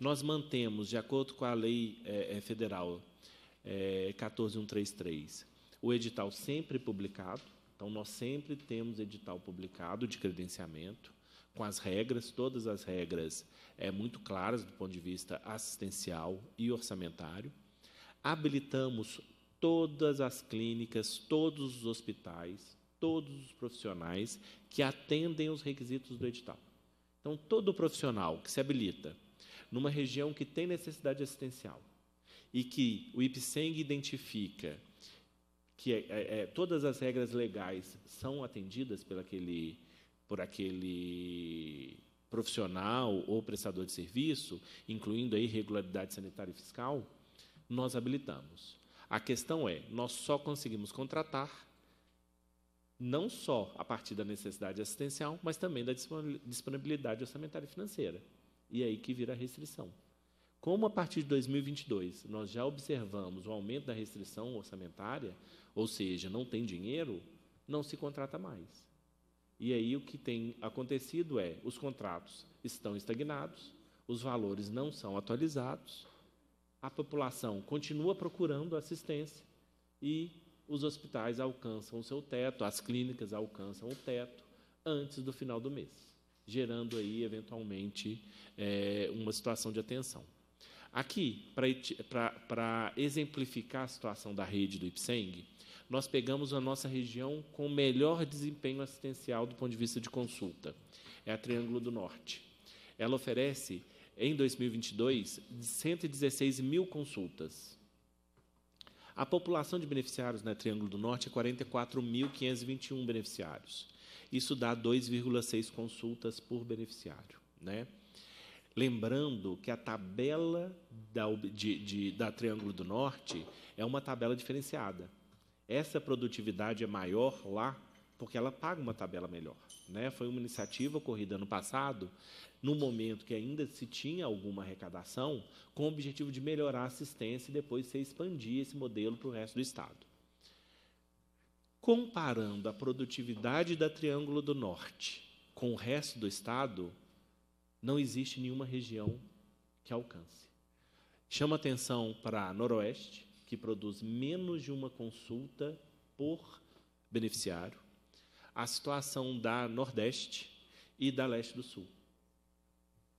Nós mantemos, de acordo com a lei é, é federal é, 14133, o edital sempre publicado, então nós sempre temos edital publicado de credenciamento com as regras, todas as regras é, muito claras do ponto de vista assistencial e orçamentário. Habilitamos todas as clínicas, todos os hospitais, todos os profissionais que atendem os requisitos do edital. Então, todo profissional que se habilita numa região que tem necessidade assistencial e que o IPSENG identifica que é, é, é, todas as regras legais são atendidas pelaquele por aquele profissional ou prestador de serviço, incluindo a irregularidade sanitária e fiscal, nós habilitamos. A questão é, nós só conseguimos contratar não só a partir da necessidade assistencial, mas também da disponibilidade orçamentária e financeira. E é aí que vira a restrição. Como a partir de 2022 nós já observamos o aumento da restrição orçamentária, ou seja, não tem dinheiro, não se contrata mais. E aí o que tem acontecido é os contratos estão estagnados, os valores não são atualizados, a população continua procurando assistência e os hospitais alcançam o seu teto, as clínicas alcançam o teto antes do final do mês, gerando aí eventualmente é, uma situação de atenção. Aqui, para exemplificar a situação da rede do IPSENG, nós pegamos a nossa região com melhor desempenho assistencial do ponto de vista de consulta. É a Triângulo do Norte. Ela oferece, em 2022, 116 mil consultas. A população de beneficiários na Triângulo do Norte é 44.521 beneficiários. Isso dá 2,6 consultas por beneficiário. Né? Lembrando que a tabela da, de, de, da Triângulo do Norte é uma tabela diferenciada. Essa produtividade é maior lá porque ela paga uma tabela melhor. Né? Foi uma iniciativa ocorrida ano passado, no momento que ainda se tinha alguma arrecadação, com o objetivo de melhorar a assistência e depois se expandir esse modelo para o resto do Estado. Comparando a produtividade da Triângulo do Norte com o resto do Estado, não existe nenhuma região que alcance. Chama atenção para Noroeste, que produz menos de uma consulta por beneficiário, a situação da Nordeste e da Leste do Sul,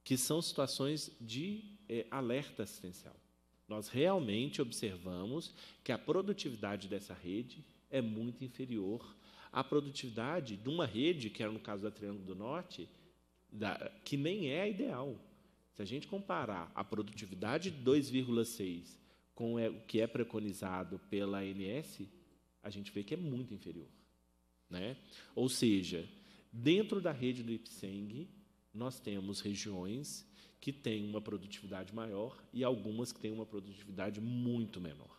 que são situações de é, alerta assistencial. Nós realmente observamos que a produtividade dessa rede é muito inferior à produtividade de uma rede, que era no caso da Triângulo do Norte, da, que nem é a ideal. Se a gente comparar a produtividade de 2,6 com é, o que é preconizado pela ANS, a gente vê que é muito inferior. Né? Ou seja, dentro da rede do IPSENG, nós temos regiões que têm uma produtividade maior e algumas que têm uma produtividade muito menor.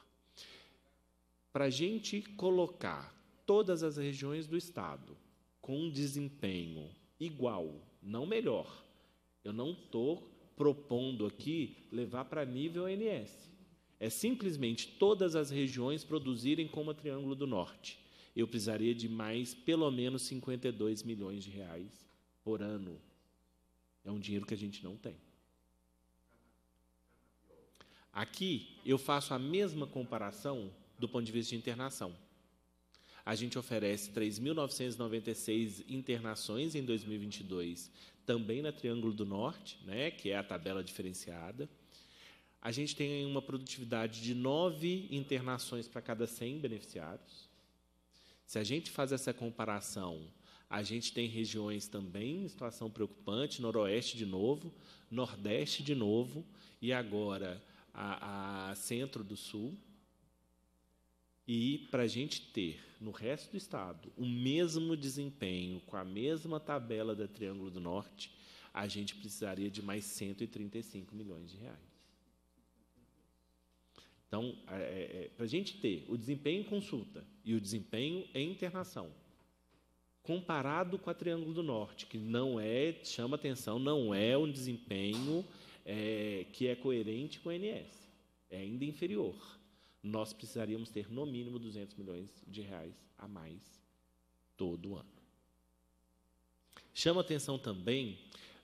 Para a gente colocar todas as regiões do Estado com um desempenho igual, não melhor, eu não estou propondo aqui levar para nível NS é simplesmente todas as regiões produzirem como a Triângulo do Norte. Eu precisaria de mais pelo menos 52 milhões de reais por ano. É um dinheiro que a gente não tem. Aqui eu faço a mesma comparação do ponto de vista de internação. A gente oferece 3.996 internações em 2022, também na Triângulo do Norte, né, que é a tabela diferenciada a gente tem uma produtividade de nove internações para cada 100 beneficiários. Se a gente faz essa comparação, a gente tem regiões também em situação preocupante, noroeste de novo, nordeste de novo, e agora a, a centro do sul. E para a gente ter no resto do estado o mesmo desempenho, com a mesma tabela da Triângulo do Norte, a gente precisaria de mais 135 milhões de reais. Então, é, é, é para a gente ter o desempenho em consulta e o desempenho em internação, comparado com a Triângulo do Norte, que não é, chama atenção, não é um desempenho é, que é coerente com o NS. É ainda inferior. Nós precisaríamos ter, no mínimo, 200 milhões de reais a mais todo ano. Chama atenção também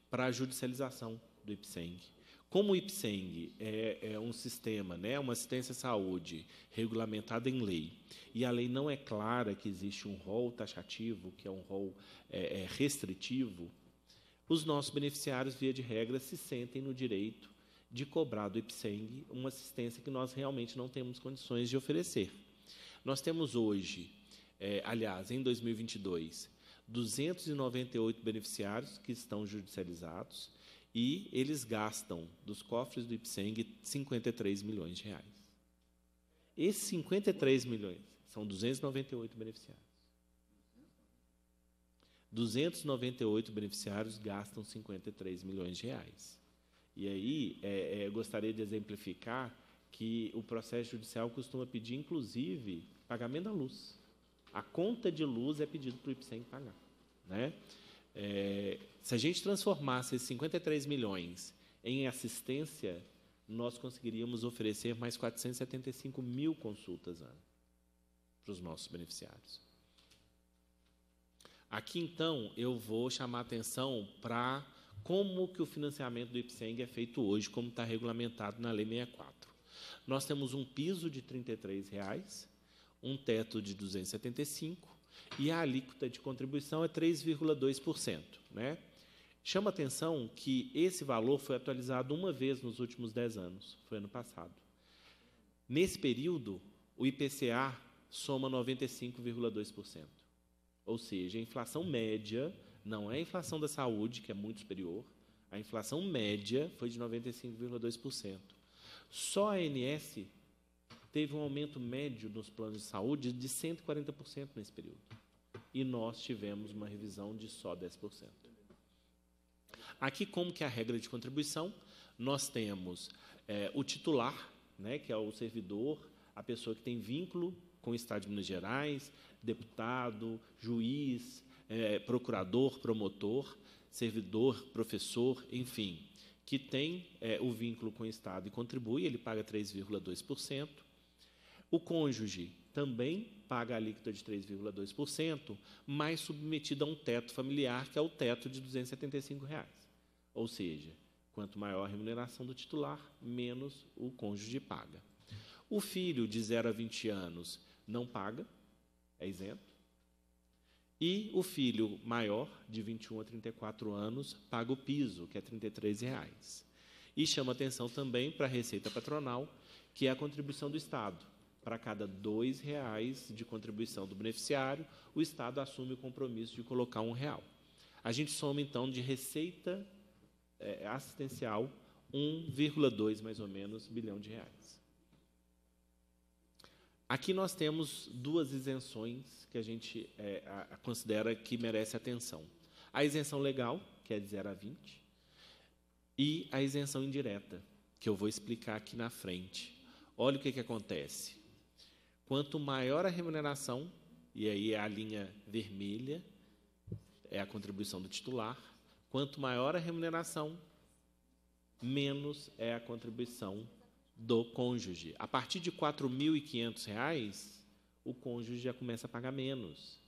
para a judicialização do IPSENG como o IPSENG é, é um sistema, né, uma assistência à saúde regulamentada em lei, e a lei não é clara que existe um rol taxativo, que é um rol é, é, restritivo, os nossos beneficiários, via de regra, se sentem no direito de cobrar do IPSENG uma assistência que nós realmente não temos condições de oferecer. Nós temos hoje, é, aliás, em 2022, 298 beneficiários que estão judicializados, e eles gastam dos cofres do Ipseng 53 milhões de reais. Esses 53 milhões são 298 beneficiários. 298 beneficiários gastam 53 milhões de reais. E aí, é, é, gostaria de exemplificar que o processo judicial costuma pedir, inclusive, pagamento da luz. A conta de luz é pedido para o IPSEM pagar. Né? É, se a gente transformasse esses 53 milhões em assistência, nós conseguiríamos oferecer mais 475 mil consultas ano para os nossos beneficiários. Aqui, então, eu vou chamar atenção para como que o financiamento do IPSENG é feito hoje, como está regulamentado na Lei 64. Nós temos um piso de R$ 33,00, um teto de 275 e a alíquota de contribuição é 3,2%. Né? Chama atenção que esse valor foi atualizado uma vez nos últimos 10 anos, foi ano passado. Nesse período, o IPCA soma 95,2%. Ou seja, a inflação média, não é a inflação da saúde, que é muito superior, a inflação média foi de 95,2%. Só a ANS teve um aumento médio nos planos de saúde de 140% nesse período. E nós tivemos uma revisão de só 10%. Aqui, como que é a regra de contribuição? Nós temos é, o titular, né, que é o servidor, a pessoa que tem vínculo com o Estado de Minas Gerais, deputado, juiz, é, procurador, promotor, servidor, professor, enfim, que tem é, o vínculo com o Estado e contribui, ele paga 3,2%. O cônjuge também paga a alíquota de 3,2%, mas submetido a um teto familiar, que é o teto de R$ 275. Reais. Ou seja, quanto maior a remuneração do titular, menos o cônjuge paga. O filho de 0 a 20 anos não paga, é isento. E o filho maior, de 21 a 34 anos, paga o piso, que é R$ 33. Reais. E chama atenção também para a receita patronal, que é a contribuição do Estado. Para cada R$ 2,00 de contribuição do beneficiário, o Estado assume o compromisso de colocar um real. A gente soma, então, de receita é, é, assistencial 1,2 mais ou menos bilhão de reais. Aqui nós temos duas isenções que a gente é, a, considera que merece atenção. A isenção legal, que é de 0 a 20, e a isenção indireta, que eu vou explicar aqui na frente. Olha o que, que acontece. Quanto maior a remuneração, e aí é a linha vermelha é a contribuição do titular, Quanto maior a remuneração, menos é a contribuição do cônjuge. A partir de R$ 4.500, o cônjuge já começa a pagar menos.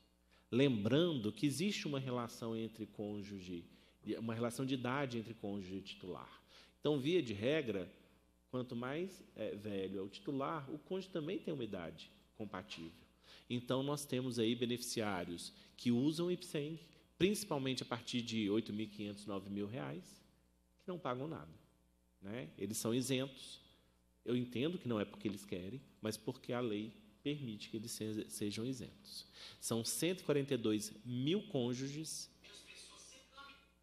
Lembrando que existe uma relação entre cônjuge, uma relação de idade entre cônjuge e titular. Então, via de regra, quanto mais é velho é o titular, o cônjuge também tem uma idade compatível. Então, nós temos aí beneficiários que usam o IPSENG principalmente a partir de R$ 8.500, R$ 9.000, que não pagam nada. Né? Eles são isentos. Eu entendo que não é porque eles querem, mas porque a lei permite que eles sejam isentos. São 142 mil cônjuges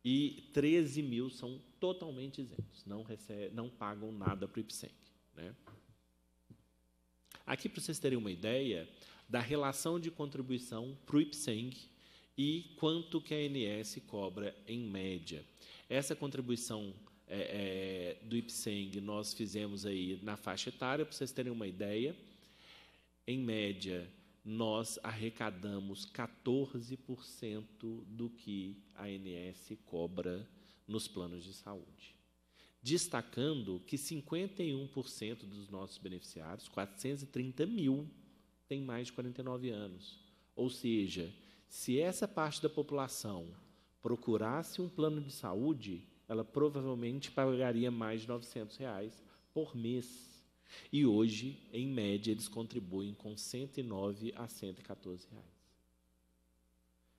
e 13 mil são totalmente isentos, não, recebem, não pagam nada para o IPSEC. Né? Aqui, para vocês terem uma ideia da relação de contribuição para o IPSENG e quanto que a ANS cobra em média. Essa contribuição é, é, do IPSENG nós fizemos aí na faixa etária, para vocês terem uma ideia. Em média, nós arrecadamos 14% do que a ANS cobra nos planos de saúde. Destacando que 51% dos nossos beneficiários, 430 mil, têm mais de 49 anos. Ou seja, se essa parte da população procurasse um plano de saúde, ela provavelmente pagaria mais de 900 reais por mês. E hoje, em média, eles contribuem com 109 a 114 reais.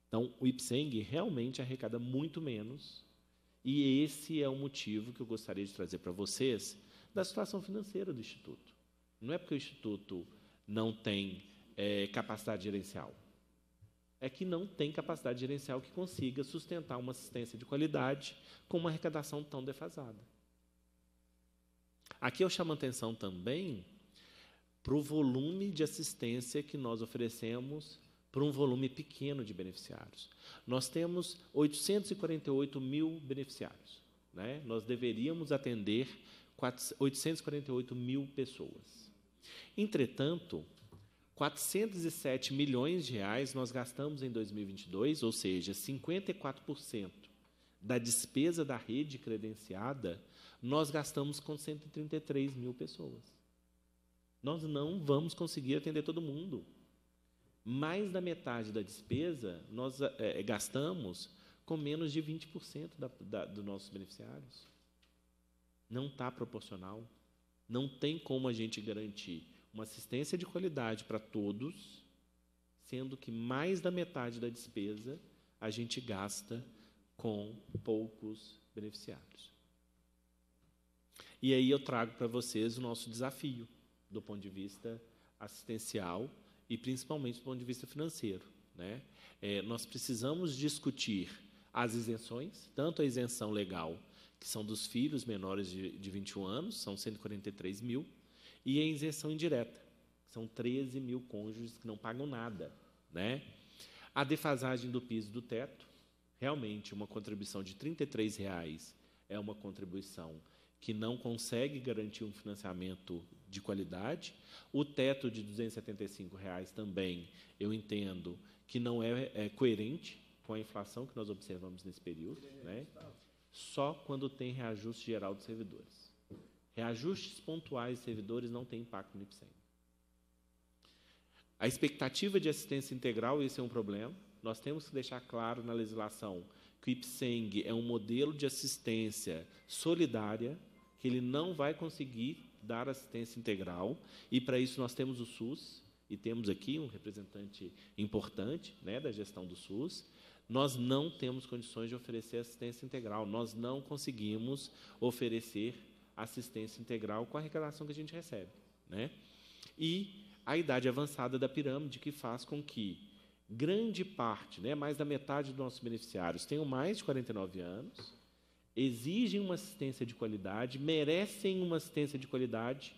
Então, o Ipseng realmente arrecada muito menos, e esse é o motivo que eu gostaria de trazer para vocês da situação financeira do Instituto. Não é porque o Instituto não tem é, capacidade gerencial é que não tem capacidade gerencial que consiga sustentar uma assistência de qualidade com uma arrecadação tão defasada. Aqui eu chamo atenção também para o volume de assistência que nós oferecemos para um volume pequeno de beneficiários. Nós temos 848 mil beneficiários. Né? Nós deveríamos atender 848 mil pessoas. Entretanto, 407 milhões de reais nós gastamos em 2022, ou seja, 54% da despesa da rede credenciada, nós gastamos com 133 mil pessoas. Nós não vamos conseguir atender todo mundo. Mais da metade da despesa nós é, gastamos com menos de 20% da, da, dos nossos beneficiários. Não está proporcional. Não tem como a gente garantir uma assistência de qualidade para todos, sendo que mais da metade da despesa a gente gasta com poucos beneficiários. E aí eu trago para vocês o nosso desafio do ponto de vista assistencial e principalmente do ponto de vista financeiro. Né? É, nós precisamos discutir as isenções, tanto a isenção legal, que são dos filhos menores de, de 21 anos, são 143 mil, e a isenção indireta. São 13 mil cônjuges que não pagam nada. Né? A defasagem do piso do teto, realmente uma contribuição de R$ 33,00 é uma contribuição que não consegue garantir um financiamento de qualidade. O teto de R$ 275,00 também, eu entendo que não é, é, coerente com a inflação que nós observamos nesse período, né? só quando tem reajuste geral dos servidores. Reajustes pontuais de servidores não têm impacto no IPSEM. A expectativa de assistência integral, esse é um problema. Nós temos que deixar claro na legislação que o IPSENG é um modelo de assistência solidária, que ele não vai conseguir dar assistência integral, e para isso nós temos o SUS, e temos aqui um representante importante né, da gestão do SUS, nós não temos condições de oferecer assistência integral, nós não conseguimos oferecer assistência integral com a arrecadação que a gente recebe. Né? E a idade avançada da pirâmide, que faz com que grande parte, né, mais da metade dos nossos beneficiários, tenham mais de 49 anos, exigem uma assistência de qualidade, merecem uma assistência de qualidade,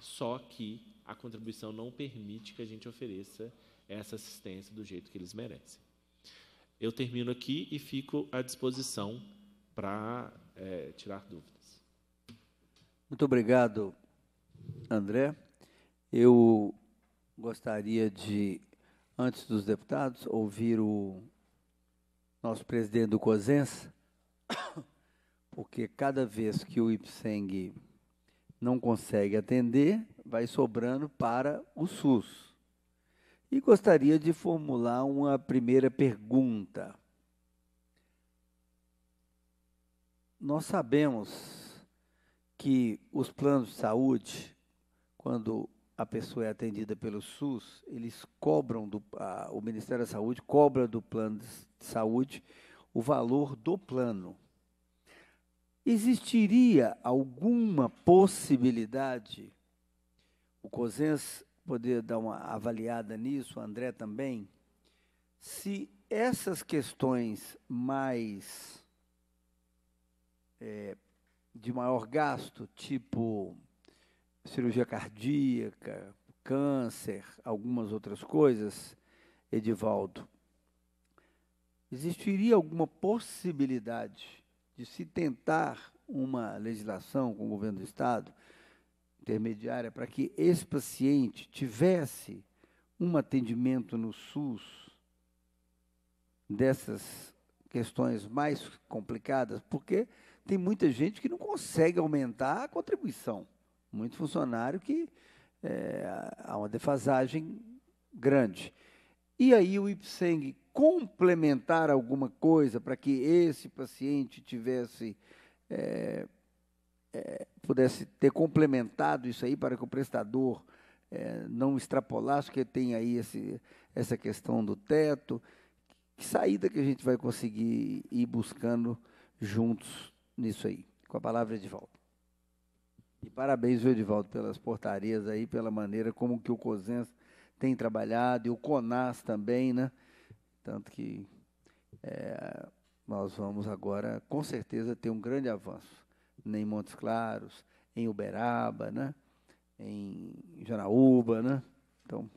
só que a contribuição não permite que a gente ofereça essa assistência do jeito que eles merecem. Eu termino aqui e fico à disposição para é, tirar dúvidas. Muito obrigado, André. Eu gostaria de, antes dos deputados, ouvir o nosso presidente do COSENS, porque cada vez que o IPSENG não consegue atender, vai sobrando para o SUS. E gostaria de formular uma primeira pergunta. Nós sabemos que os planos de saúde, quando a pessoa é atendida pelo SUS, eles cobram, do, a, o Ministério da Saúde cobra do plano de saúde o valor do plano. Existiria alguma possibilidade, o COSENS poder dar uma avaliada nisso, o André também, se essas questões mais é, de maior gasto, tipo cirurgia cardíaca, câncer, algumas outras coisas, Edivaldo, existiria alguma possibilidade de se tentar uma legislação com o governo do Estado intermediária para que esse paciente tivesse um atendimento no SUS dessas questões mais complicadas, porque tem muita gente que não consegue aumentar a contribuição. Muito funcionário que é, há uma defasagem grande. E aí o IPSENG complementar alguma coisa para que esse paciente tivesse é, é, pudesse ter complementado isso aí para que o prestador é, não extrapolasse, que tem aí esse, essa questão do teto. Que saída que a gente vai conseguir ir buscando juntos nisso aí. Com a palavra, Edivaldo. E parabéns, Edivaldo, pelas portarias aí, pela maneira como que o COSENS tem trabalhado, e o CONAS também, né? Tanto que é, nós vamos agora, com certeza, ter um grande avanço em Montes Claros, em Uberaba, né? em Janaúba. Né? Então...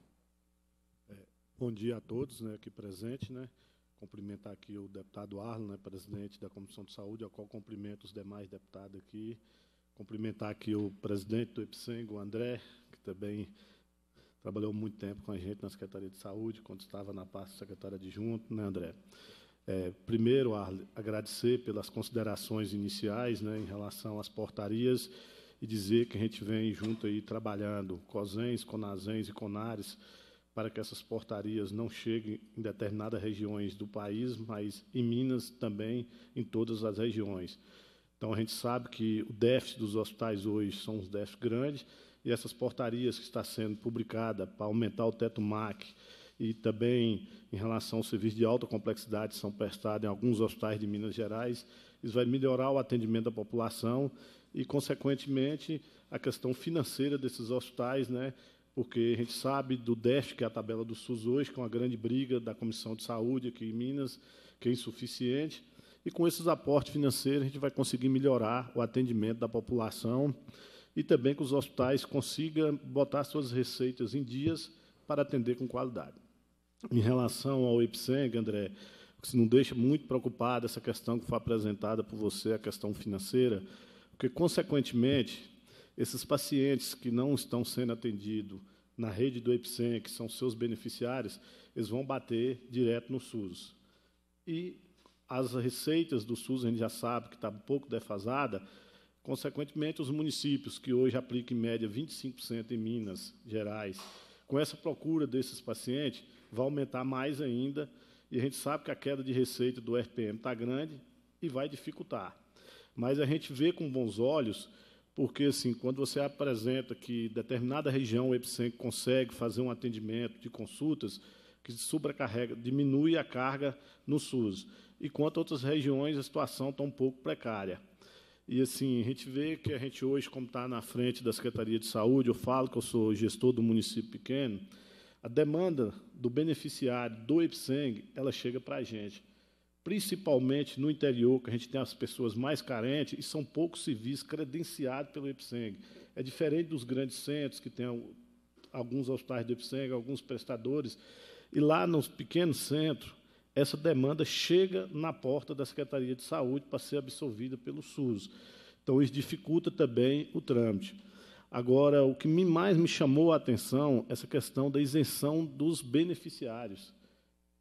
É, bom dia a todos né, aqui presentes. Né? cumprimentar aqui o deputado Arlo, né, presidente da Comissão de Saúde, ao qual cumprimento os demais deputados aqui. Cumprimentar aqui o presidente do Ipsengo, o André, que também trabalhou muito tempo com a gente na Secretaria de Saúde, quando estava na pasta secretária adjunto, né, André? É, primeiro, Arle, agradecer pelas considerações iniciais né, em relação às portarias e dizer que a gente vem junto aí trabalhando, COSENS, CONASENS e CONARES, para que essas portarias não cheguem em determinadas regiões do país, mas em Minas também, em todas as regiões. Então, a gente sabe que o déficit dos hospitais hoje são um déficit grande, e essas portarias que está sendo publicada para aumentar o teto MAC e também em relação ao serviço de alta complexidade que são prestados em alguns hospitais de Minas Gerais, isso vai melhorar o atendimento da população e, consequentemente, a questão financeira desses hospitais, né, porque a gente sabe do déficit que é a tabela do SUS hoje, com a grande briga da Comissão de Saúde aqui em Minas, que é insuficiente. E com esses aportes financeiros, a gente vai conseguir melhorar o atendimento da população e também que os hospitais consigam botar suas receitas em dias para atender com qualidade. Em relação ao IPSENG, André, isso não deixa muito preocupado é essa questão que foi apresentada por você, a questão financeira, porque, consequentemente, esses pacientes que não estão sendo atendidos na rede do Epicen, que são seus beneficiários, eles vão bater direto no SUS. E as receitas do SUS, a gente já sabe que está um pouco defasada, consequentemente, os municípios que hoje aplicam em média 25% em Minas Gerais, com essa procura desses pacientes, vai aumentar mais ainda, e a gente sabe que a queda de receita do RPM está grande e vai dificultar. Mas a gente vê com bons olhos porque assim, quando você apresenta que determinada região, o EPSENC consegue fazer um atendimento de consultas, que sobrecarrega, diminui a carga no SUS. E quanto a outras regiões, a situação está um pouco precária. E assim, a gente vê que a gente hoje, como está na frente da Secretaria de Saúde, eu falo que eu sou gestor do município pequeno, a demanda do beneficiário do IPSENG, ela chega para a gente principalmente no interior, que a gente tem as pessoas mais carentes, e são poucos civis credenciados pelo EPSENG. É diferente dos grandes centros, que tem alguns hospitais do EPSENG, alguns prestadores, e lá nos pequenos centros, essa demanda chega na porta da Secretaria de Saúde para ser absorvida pelo SUS. Então, isso dificulta também o trâmite. Agora, o que mais me chamou a atenção é essa questão da isenção dos beneficiários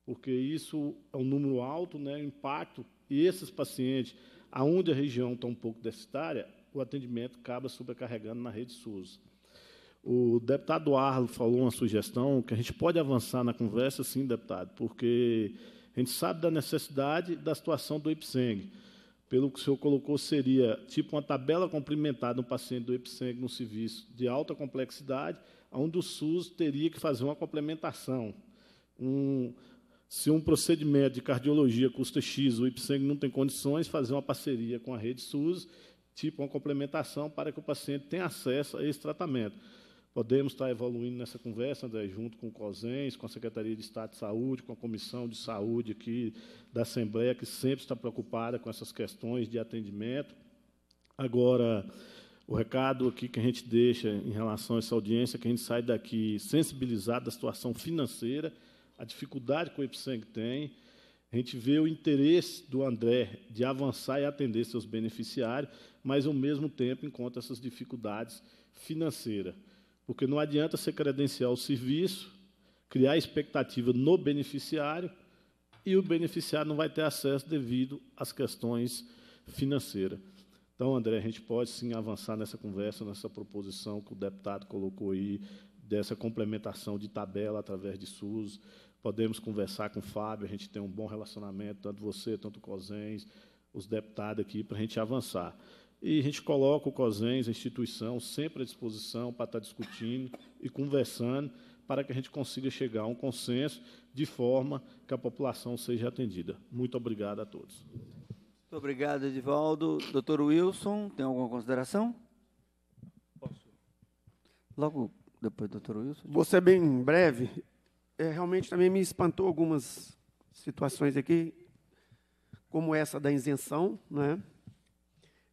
porque isso é um número alto, né, o impacto, e esses pacientes, aonde a região está um pouco deficitária, o atendimento acaba sobrecarregando na rede SUS. O deputado Arlo falou uma sugestão que a gente pode avançar na conversa, sim, deputado, porque a gente sabe da necessidade da situação do IPSENG. Pelo que o senhor colocou, seria tipo uma tabela complementar de um paciente do IPSENG no serviço de alta complexidade, onde o SUS teria que fazer uma complementação. Um, se um procedimento de cardiologia custa X, o IPSENG não tem condições, fazer uma parceria com a rede SUS, tipo uma complementação, para que o paciente tenha acesso a esse tratamento. Podemos estar evoluindo nessa conversa, André, junto com o COSENS, com a Secretaria de Estado de Saúde, com a Comissão de Saúde aqui da Assembleia, que sempre está preocupada com essas questões de atendimento. Agora, o recado aqui que a gente deixa em relação a essa audiência, que a gente sai daqui sensibilizado da situação financeira, a dificuldade que o Epsang tem. A gente vê o interesse do André de avançar e atender seus beneficiários, mas ao mesmo tempo encontra essas dificuldades financeiras. Porque não adianta você credenciar o serviço, criar expectativa no beneficiário e o beneficiário não vai ter acesso devido às questões financeiras. Então, André, a gente pode sim avançar nessa conversa, nessa proposição que o deputado colocou aí, dessa complementação de tabela através de SUS, podemos conversar com o Fábio, a gente tem um bom relacionamento, tanto você, tanto o COSENS, os deputados aqui, para a gente avançar. E a gente coloca o COSENS, a instituição, sempre à disposição para estar tá discutindo e conversando para que a gente consiga chegar a um consenso de forma que a população seja atendida. Muito obrigado a todos. Muito obrigado, Edivaldo. Doutor Wilson, tem alguma consideração? Posso. Logo depois, doutor Wilson. Vou ser bem breve é, realmente também me espantou algumas situações aqui, como essa da isenção, né?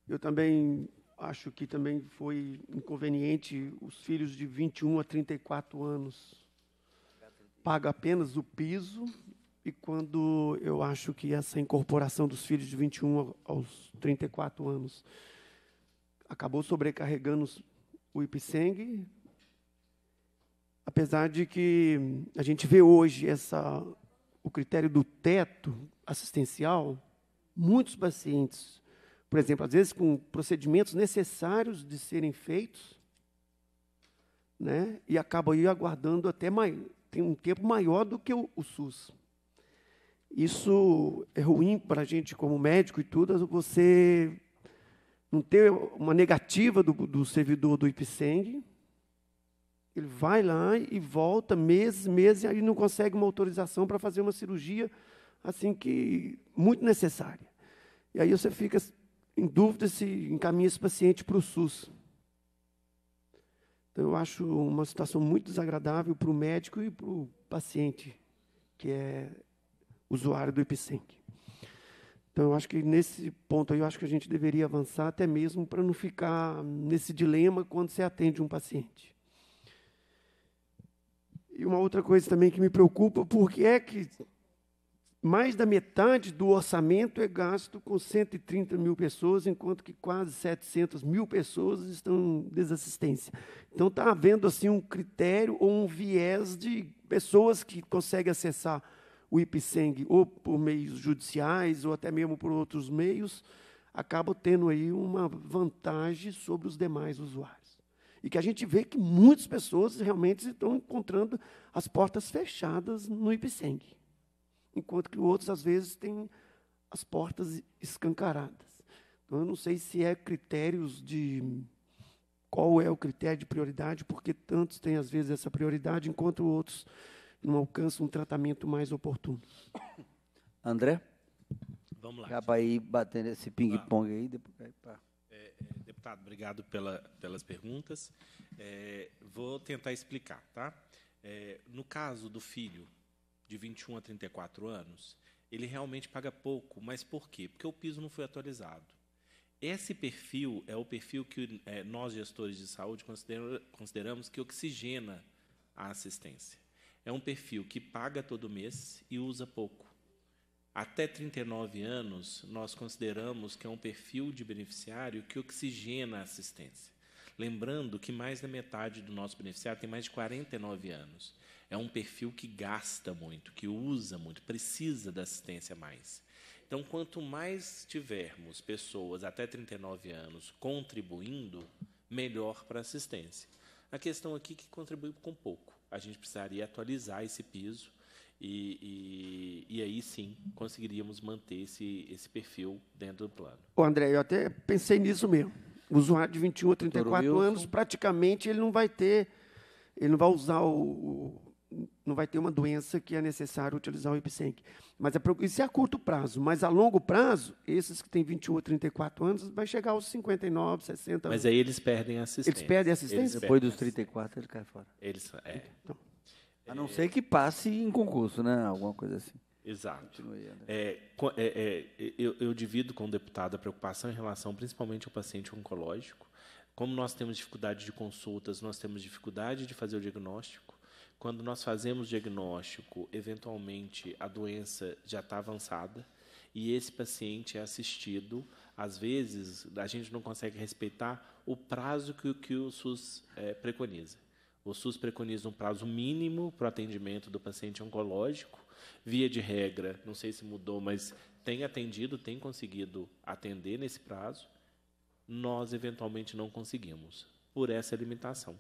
Eu também acho que também foi inconveniente os filhos de 21 a 34 anos paga apenas o piso e quando eu acho que essa incorporação dos filhos de 21 aos 34 anos acabou sobrecarregando o IPSENG, Apesar de que a gente vê hoje essa, o critério do teto assistencial, muitos pacientes, por exemplo, às vezes com procedimentos necessários de serem feitos, né, e acabam aí aguardando até mais, tem um tempo maior do que o, o SUS. Isso é ruim para a gente como médico e tudo, você não ter uma negativa do, do servidor do IPSENG, ele vai lá e volta meses, meses, e aí não consegue uma autorização para fazer uma cirurgia assim que muito necessária. E aí você fica em dúvida se encaminha esse paciente para o SUS. Então eu acho uma situação muito desagradável para o médico e para o paciente, que é usuário do Epicenc. Então eu acho que nesse ponto aí, eu acho que a gente deveria avançar até mesmo para não ficar nesse dilema quando você atende um paciente. E uma outra coisa também que me preocupa, porque é que mais da metade do orçamento é gasto com 130 mil pessoas, enquanto que quase 700 mil pessoas estão em desassistência. Então está havendo assim um critério ou um viés de pessoas que conseguem acessar o IPSENG ou por meios judiciais ou até mesmo por outros meios, acabam tendo aí uma vantagem sobre os demais usuários. E que a gente vê que muitas pessoas realmente estão encontrando as portas fechadas no Ipseng, enquanto que outros, às vezes, têm as portas escancaradas. Então, eu não sei se é critérios de. Qual é o critério de prioridade, porque tantos têm, às vezes, essa prioridade, enquanto outros não alcançam um tratamento mais oportuno. André? Vamos lá. Acaba aí batendo esse ping-pong aí. Depois, Deputado, obrigado pela, pelas perguntas. É, vou tentar explicar, tá? É, no caso do filho de 21 a 34 anos, ele realmente paga pouco, mas por quê? Porque o piso não foi atualizado. Esse perfil é o perfil que é, nós, gestores de saúde, considera, consideramos que oxigena a assistência. É um perfil que paga todo mês e usa pouco. Até 39 anos, nós consideramos que é um perfil de beneficiário que oxigena a assistência. Lembrando que mais da metade do nosso beneficiário tem mais de 49 anos. É um perfil que gasta muito, que usa muito, precisa da assistência mais. Então, quanto mais tivermos pessoas até 39 anos contribuindo, melhor para a assistência. A questão aqui é que contribui com pouco. A gente precisaria atualizar esse piso e, e, e, aí sim conseguiríamos manter esse, esse perfil dentro do plano. O André, eu até pensei nisso mesmo. O usuário de 21 a 34 anos, praticamente, ele não vai ter, ele não vai usar o, não vai ter uma doença que é necessário utilizar o IPSENC. Mas é, isso é a curto prazo, mas a longo prazo, esses que têm 21 ou 34 anos, vai chegar aos 59, 60 anos. Mas aí eles perdem a assistência. Eles perdem a assistência? Eles Depois perdem. dos 34, ele cai fora. Eles, é. Então. A não é... ser que passe em concurso, né? Alguma coisa assim. Exato. É, é, é, eu, eu, divido com o deputado a preocupação em relação principalmente ao paciente oncológico. Como nós temos dificuldade de consultas, nós temos dificuldade de fazer o diagnóstico. Quando nós fazemos diagnóstico, eventualmente a doença já está avançada e esse paciente é assistido. Às vezes, a gente não consegue respeitar o prazo que, que o SUS é, preconiza. O SUS preconiza um prazo mínimo para o atendimento do paciente oncológico. Via de regra, não sei se mudou, mas tem atendido, tem conseguido atender nesse prazo. Nós, eventualmente, não conseguimos, por essa limitação.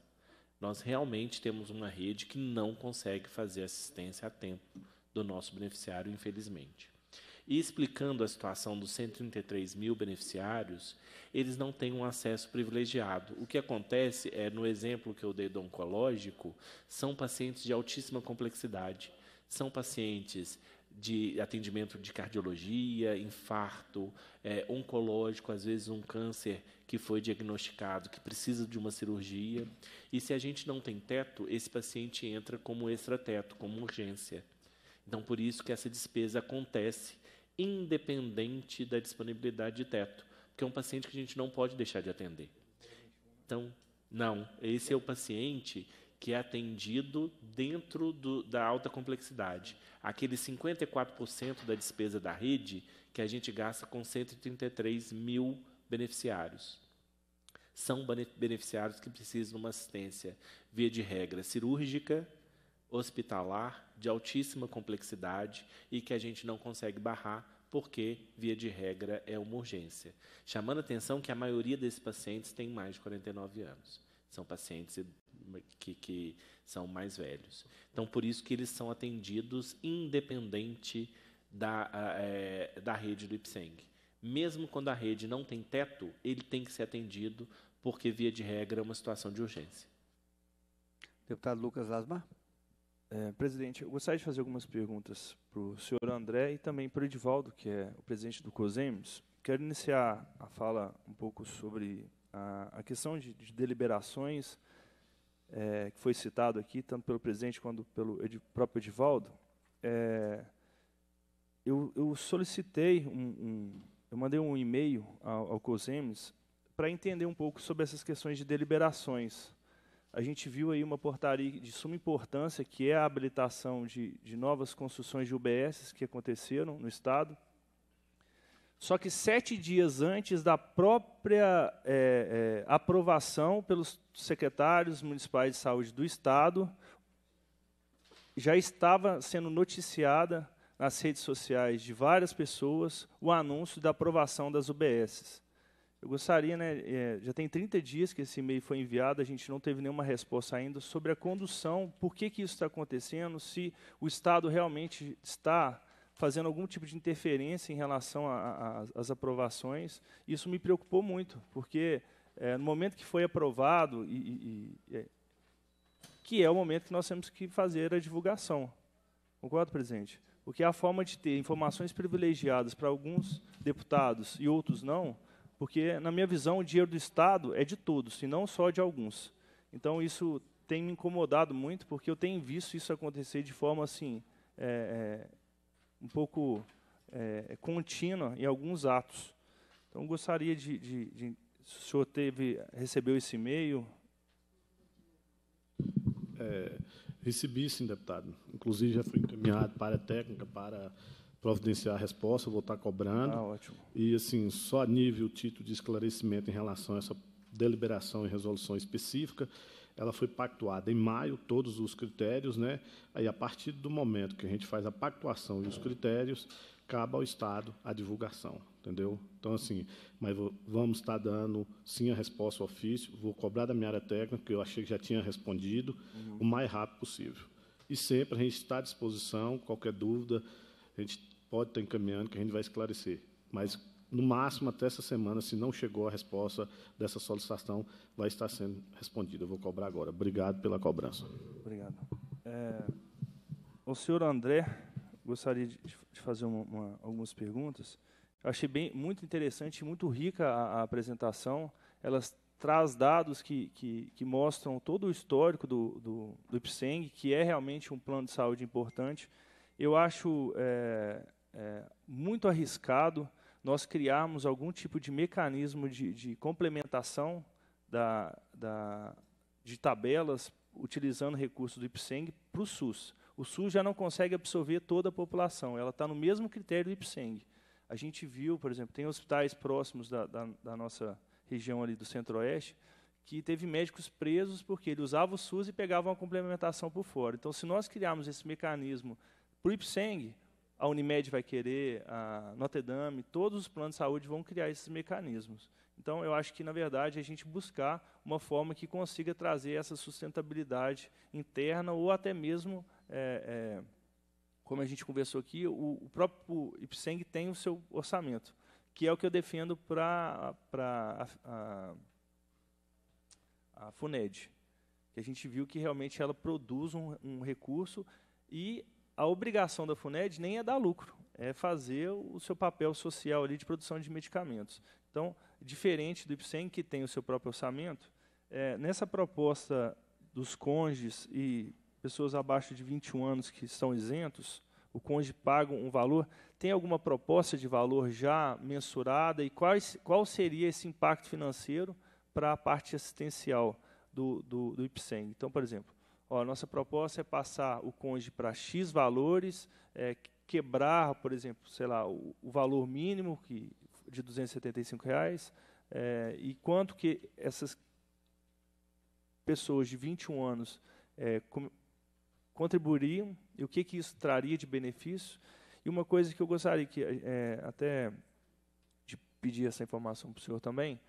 Nós realmente temos uma rede que não consegue fazer assistência a tempo do nosso beneficiário, infelizmente. E explicando a situação dos 133 mil beneficiários, eles não têm um acesso privilegiado. O que acontece é, no exemplo que eu dei do oncológico, são pacientes de altíssima complexidade. São pacientes de atendimento de cardiologia, infarto, é, oncológico, às vezes um câncer que foi diagnosticado, que precisa de uma cirurgia. E se a gente não tem teto, esse paciente entra como extrateto, como urgência. Então, por isso que essa despesa acontece independente da disponibilidade de teto, porque é um paciente que a gente não pode deixar de atender. Então, não, esse é o paciente que é atendido dentro do, da alta complexidade. Aquele 54% da despesa da rede que a gente gasta com 133 mil beneficiários. São beneficiários que precisam de uma assistência, via de regra, cirúrgica, hospitalar de altíssima complexidade e que a gente não consegue barrar porque, via de regra, é uma urgência. Chamando a atenção que a maioria desses pacientes tem mais de 49 anos. São pacientes que, que são mais velhos. Então, por isso que eles são atendidos independente da, é, da rede do IPSENG. Mesmo quando a rede não tem teto, ele tem que ser atendido, porque, via de regra, é uma situação de urgência. Deputado Lucas Lasmar. É, presidente, eu gostaria de fazer algumas perguntas para o senhor André e também para o Edivaldo, que é o presidente do COSEMES. Quero iniciar a fala um pouco sobre a, a questão de, de deliberações é, que foi citado aqui, tanto pelo presidente quanto pelo ed, próprio Edivaldo. É, eu, eu, solicitei, um, um, eu mandei um e-mail ao, ao COSEMES para entender um pouco sobre essas questões de deliberações a gente viu aí uma portaria de suma importância, que é a habilitação de, de novas construções de UBS que aconteceram no Estado. Só que sete dias antes da própria é, é, aprovação pelos secretários municipais de saúde do Estado, já estava sendo noticiada nas redes sociais de várias pessoas o anúncio da aprovação das UBSs. Eu gostaria, né, é, já tem 30 dias que esse e-mail foi enviado, a gente não teve nenhuma resposta ainda sobre a condução, por que, que isso está acontecendo, se o Estado realmente está fazendo algum tipo de interferência em relação às aprovações. Isso me preocupou muito, porque é, no momento que foi aprovado, e, e, e, é, que é o momento que nós temos que fazer a divulgação. Concordo, presidente? O que é a forma de ter informações privilegiadas para alguns deputados e outros não, porque, na minha visão, o dinheiro do Estado é de todos, e não só de alguns. Então, isso tem me incomodado muito, porque eu tenho visto isso acontecer de forma assim, é, é um pouco é, é, contínua em alguns atos. Então, gostaria de, de, de se o senhor teve, recebeu esse e-mail? É, recebi, sim, deputado. Inclusive, já foi encaminhado para a técnica, para providenciar a resposta, vou estar cobrando. Ah, ótimo. E, assim, só a nível título de esclarecimento em relação a essa deliberação e resolução específica, ela foi pactuada em maio, todos os critérios, né? Aí, a partir do momento que a gente faz a pactuação e os é. critérios, cabe ao Estado a divulgação, entendeu? Então, assim, mas vamos estar dando, sim, a resposta ao ofício, vou cobrar da minha área técnica, que eu achei que já tinha respondido, uhum. o mais rápido possível. E sempre a gente está à disposição, qualquer dúvida, a gente pode estar encaminhando, que a gente vai esclarecer. Mas, no máximo, até essa semana, se não chegou a resposta dessa solicitação, vai estar sendo respondida. Eu vou cobrar agora. Obrigado pela cobrança. Obrigado. É, o senhor André gostaria de, de fazer uma, uma, algumas perguntas. Achei bem, muito interessante e muito rica a, a apresentação. Elas traz dados que, que, que, mostram todo o histórico do, do, do IPSENG, que é realmente um plano de saúde importante eu acho é, é, muito arriscado nós criarmos algum tipo de mecanismo de, de complementação da, da, de tabelas utilizando recursos do IPSENG para o SUS. O SUS já não consegue absorver toda a população, ela está no mesmo critério do IPSENG. A gente viu, por exemplo, tem hospitais próximos da, da, da nossa região ali do Centro-Oeste, que teve médicos presos porque ele usava o SUS e pegava uma complementação por fora. Então, se nós criarmos esse mecanismo para o Ipseng, a Unimed vai querer, a Notre Dame, todos os planos de saúde vão criar esses mecanismos. Então, eu acho que, na verdade, a gente buscar uma forma que consiga trazer essa sustentabilidade interna ou até mesmo, é, é, como a gente conversou aqui, o, o próprio IPSENG tem o seu orçamento, que é o que eu defendo para a, a, a FUNED, que a gente viu que realmente ela produz um, um recurso e a obrigação da FUNED nem é dar lucro, é fazer o seu papel social ali de produção de medicamentos. Então, diferente do IPSEM, que tem o seu próprio orçamento, é, nessa proposta dos cônjuges e pessoas abaixo de 21 anos que estão isentos, o cônjuge paga um valor, tem alguma proposta de valor já mensurada e quais, qual seria esse impacto financeiro para a parte assistencial do, do, do IPSEM? Então, por exemplo, Ó, nossa proposta é passar o cônjuge para X valores, é, quebrar, por exemplo, sei lá, o, o valor mínimo que, de R$ reais é, e quanto que essas pessoas de 21 anos é, com, contribuiriam e o que, que isso traria de benefício. E uma coisa que eu gostaria que é, até de pedir essa informação para o senhor também,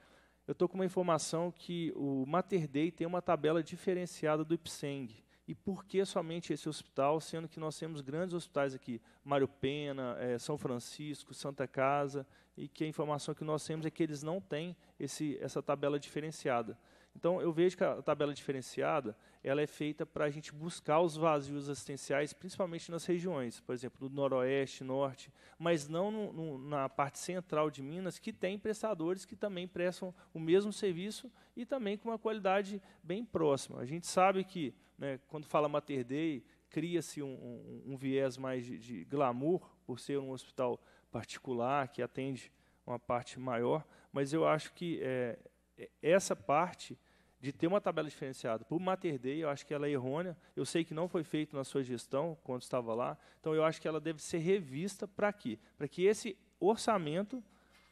eu estou com uma informação que o Mater Dei tem uma tabela diferenciada do IPSENG. E por que somente esse hospital, sendo que nós temos grandes hospitais aqui, Mário Pena, é, São Francisco, Santa Casa, e que a informação que nós temos é que eles não têm esse, essa tabela diferenciada. Então, eu vejo que a tabela diferenciada ela é feita para a gente buscar os vazios assistenciais, principalmente nas regiões, por exemplo, do noroeste, norte, mas não no, no, na parte central de Minas, que tem prestadores que também prestam o mesmo serviço e também com uma qualidade bem próxima. A gente sabe que, né, quando fala Mater Dei, cria-se um, um, um, viés mais de, de glamour, por ser um hospital particular que atende uma parte maior, mas eu acho que é, é essa parte de ter uma tabela diferenciada. Por Mater Dei, eu acho que ela é errônea. Eu sei que não foi feito na sua gestão, quando estava lá. Então, eu acho que ela deve ser revista para quê? Para que esse orçamento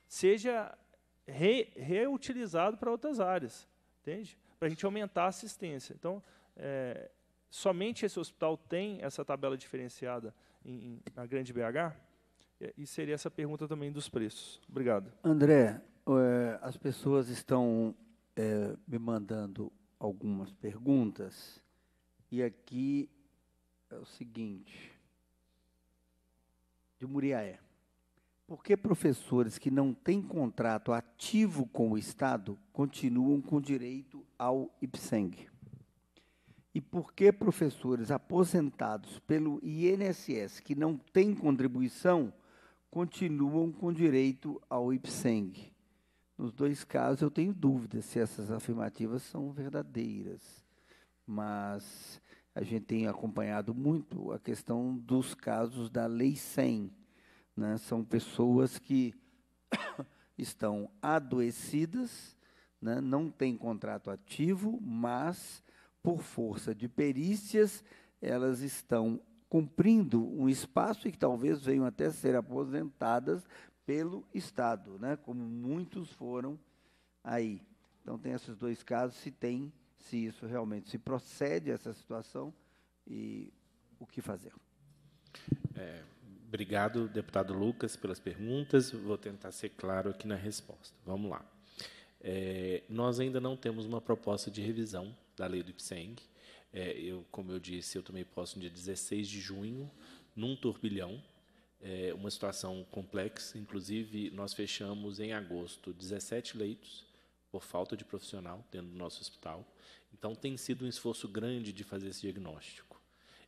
seja re, reutilizado para outras áreas, entende? Para a gente aumentar a assistência. Então, é, somente esse hospital tem essa tabela diferenciada em, em, na Grande BH? É, e seria essa pergunta também dos preços. Obrigado. André, é, as pessoas estão é, me mandando algumas perguntas. E aqui é o seguinte, de Muriaé. Por que professores que não têm contrato ativo com o Estado continuam com direito ao IPSENG? E por que professores aposentados pelo INSS que não têm contribuição continuam com direito ao IPSENG? Nos dois casos, eu tenho dúvidas se essas afirmativas são verdadeiras, mas a gente tem acompanhado muito a questão dos casos da Lei 100. Né? São pessoas que estão adoecidas, né? não têm contrato ativo, mas, por força de perícias, elas estão cumprindo um espaço e que talvez venham até ser aposentadas, pelo Estado, né? como muitos foram aí. Então, tem esses dois casos, se tem, se isso realmente se procede a essa situação e o que fazer. É, obrigado, deputado Lucas, pelas perguntas. Vou tentar ser claro aqui na resposta. Vamos lá. É, nós ainda não temos uma proposta de revisão da lei do IPSENG. É, eu, como eu disse, eu tomei posse no dia 16 de junho, num turbilhão, é uma situação complexa. Inclusive, nós fechamos em agosto 17 leitos por falta de profissional dentro do nosso hospital. Então, tem sido um esforço grande de fazer esse diagnóstico.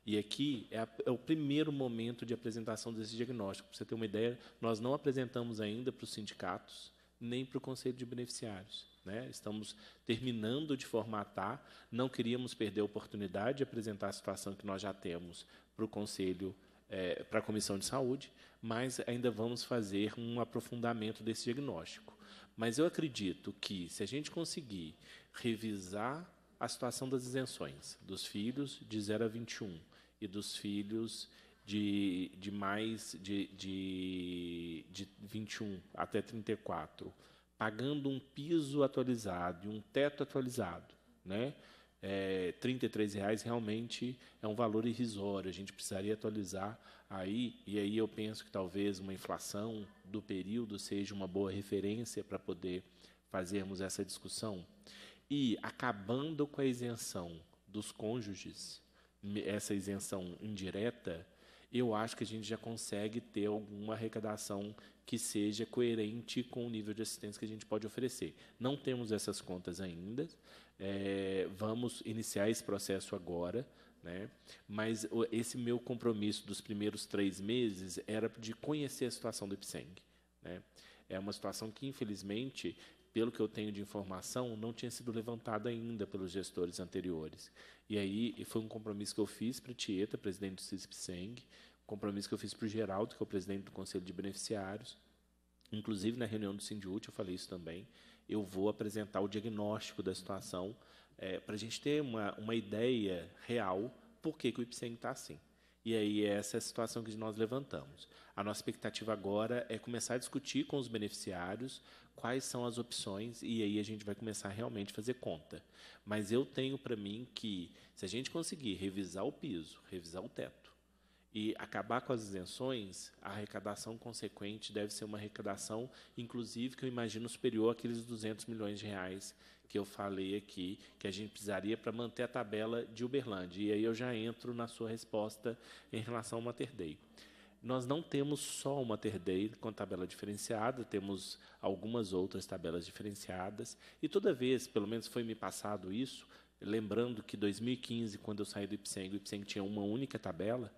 E aqui é, a, é o primeiro momento de apresentação desse diagnóstico. Para você ter uma ideia, nós não apresentamos ainda para os sindicatos nem para o Conselho de Beneficiários. Né? Estamos terminando de formatar, não queríamos perder a oportunidade de apresentar a situação que nós já temos para o Conselho é, para a Comissão de Saúde, mas ainda vamos fazer um aprofundamento desse diagnóstico. Mas eu acredito que, se a gente conseguir revisar a situação das isenções dos filhos de 0 a 21 e dos filhos de, de mais de, de, de 21 até 34, pagando um piso atualizado e um teto atualizado, né? é, 33 reais realmente é um valor irrisório. A gente precisaria atualizar aí, e aí eu penso que talvez uma inflação do período seja uma boa referência para poder fazermos essa discussão. E acabando com a isenção dos cônjuges, essa isenção indireta, eu acho que a gente já consegue ter alguma arrecadação que seja coerente com o nível de assistência que a gente pode oferecer. Não temos essas contas ainda, é, vamos iniciar esse processo agora, né? mas esse meu compromisso dos primeiros três meses era de conhecer a situação do Ipseng. Né? É uma situação que, infelizmente, pelo que eu tenho de informação, não tinha sido levantada ainda pelos gestores anteriores. E aí foi um compromisso que eu fiz para o Tieta, presidente do cisp um compromisso que eu fiz para o Geraldo, que é o presidente do Conselho de Beneficiários. Inclusive, na reunião do Sindiúte, eu falei isso também eu vou apresentar o diagnóstico da situação é, para a gente ter uma, uma ideia real por que, que o IPCEM está assim. E aí é essa é a situação que nós levantamos. A nossa expectativa agora é começar a discutir com os beneficiários quais são as opções e aí a gente vai começar a realmente fazer conta. Mas eu tenho para mim que se a gente conseguir revisar o piso, revisar o teto, e acabar com as isenções, a arrecadação consequente deve ser uma arrecadação, inclusive, que eu imagino superior àqueles 200 milhões de reais que eu falei aqui, que a gente precisaria para manter a tabela de Uberlândia. E aí eu já entro na sua resposta em relação ao Mater Day. Nós não temos só o Mater Day com tabela diferenciada, temos algumas outras tabelas diferenciadas. E toda vez, pelo menos foi me passado isso, lembrando que 2015, quando eu saí do IPSENG, o IPSENG tinha uma única tabela,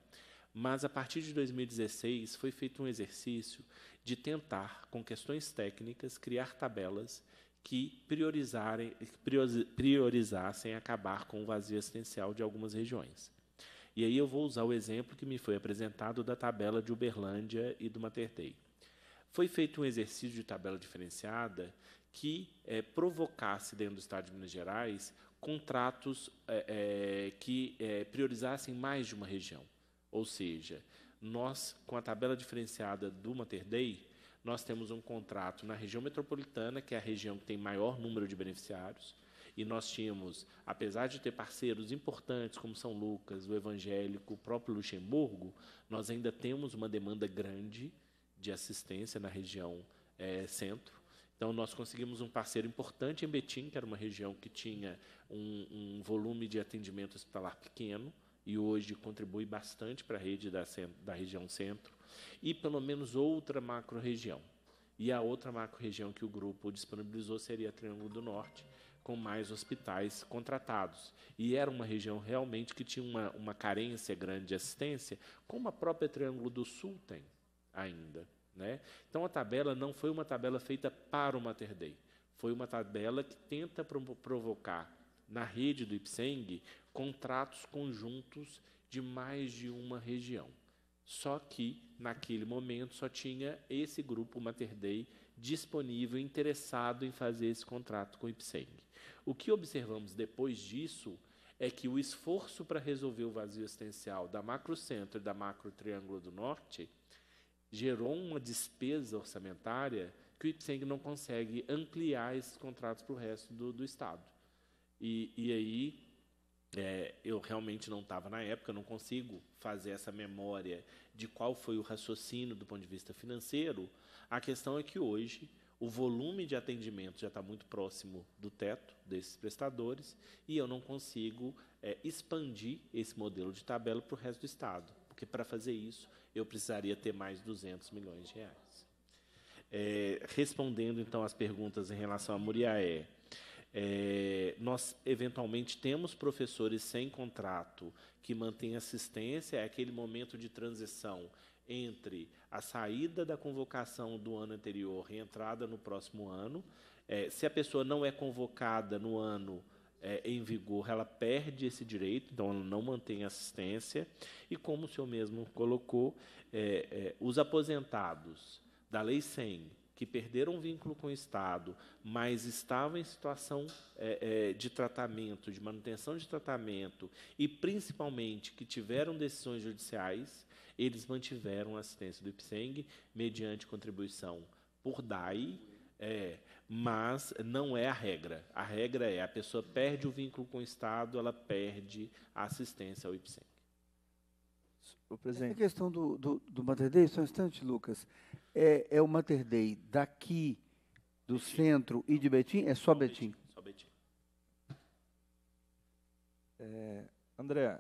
mas a partir de 2016 foi feito um exercício de tentar, com questões técnicas, criar tabelas que priorizarem, priorizassem acabar com o vazio assistencial de algumas regiões. E aí eu vou usar o exemplo que me foi apresentado da tabela de Uberlândia e do Materdei. Foi feito um exercício de tabela diferenciada que é, provocasse dentro do Estado de Minas Gerais contratos é, é, que priorizassem mais de uma região. Ou seja, nós, com a tabela diferenciada do Mater Dei, nós temos um contrato na região metropolitana, que é a região que tem maior número de beneficiários, e nós tínhamos, apesar de ter parceiros importantes como São Lucas, o Evangélico, o próprio Luxemburgo, nós ainda temos uma demanda grande de assistência na região é, centro. Então, nós conseguimos um parceiro importante em Betim, que era uma região que tinha um, um volume de atendimento hospitalar pequeno, e hoje contribui bastante para a rede da, da, região centro, e pelo menos outra macro-região. E a outra macro-região que o grupo disponibilizou seria Triângulo do Norte, com mais hospitais contratados. E era uma região realmente que tinha uma, uma carência grande de assistência, como a própria Triângulo do Sul tem ainda. Né? Então a tabela não foi uma tabela feita para o Mater Dei, foi uma tabela que tenta provocar na rede do IPSENG contratos conjuntos de mais de uma região. Só que, naquele momento, só tinha esse grupo Mater Dei disponível, interessado em fazer esse contrato com o Ipseng. O que observamos depois disso é que o esforço para resolver o vazio assistencial da Macro Centro e da Macro Triângulo do Norte gerou uma despesa orçamentária que o Ipseng não consegue ampliar esses contratos para o resto do, do Estado. E, e aí é, eu realmente não estava na época, não consigo fazer essa memória de qual foi o raciocínio do ponto de vista financeiro. A questão é que hoje o volume de atendimento já está muito próximo do teto desses prestadores e eu não consigo é, expandir esse modelo de tabela para o resto do Estado, porque para fazer isso eu precisaria ter mais 200 milhões de reais. É, respondendo então às perguntas em relação a Muriaé. É, nós, eventualmente, temos professores sem contrato que mantêm assistência, é aquele momento de transição entre a saída da convocação do ano anterior e a entrada no próximo ano. É, se a pessoa não é convocada no ano é, em vigor, ela perde esse direito, então ela não mantém assistência. E como o senhor mesmo colocou, é, é, os aposentados da Lei 100 que perderam o vínculo com o Estado, mas estavam em situação é, é, de tratamento, de manutenção de tratamento, e principalmente que tiveram decisões judiciais, eles mantiveram a assistência do IPSENG mediante contribuição por DAI, é, mas não é a regra. A regra é a pessoa perde o vínculo com o Estado, ela perde a assistência ao IPSENG o Essa questão do, do, do Mater Dei, só um instante, Lucas. É, é o Mater Dei daqui, do Betim. centro e de Betim? É só Betim. Betim? Só Betim. É, André,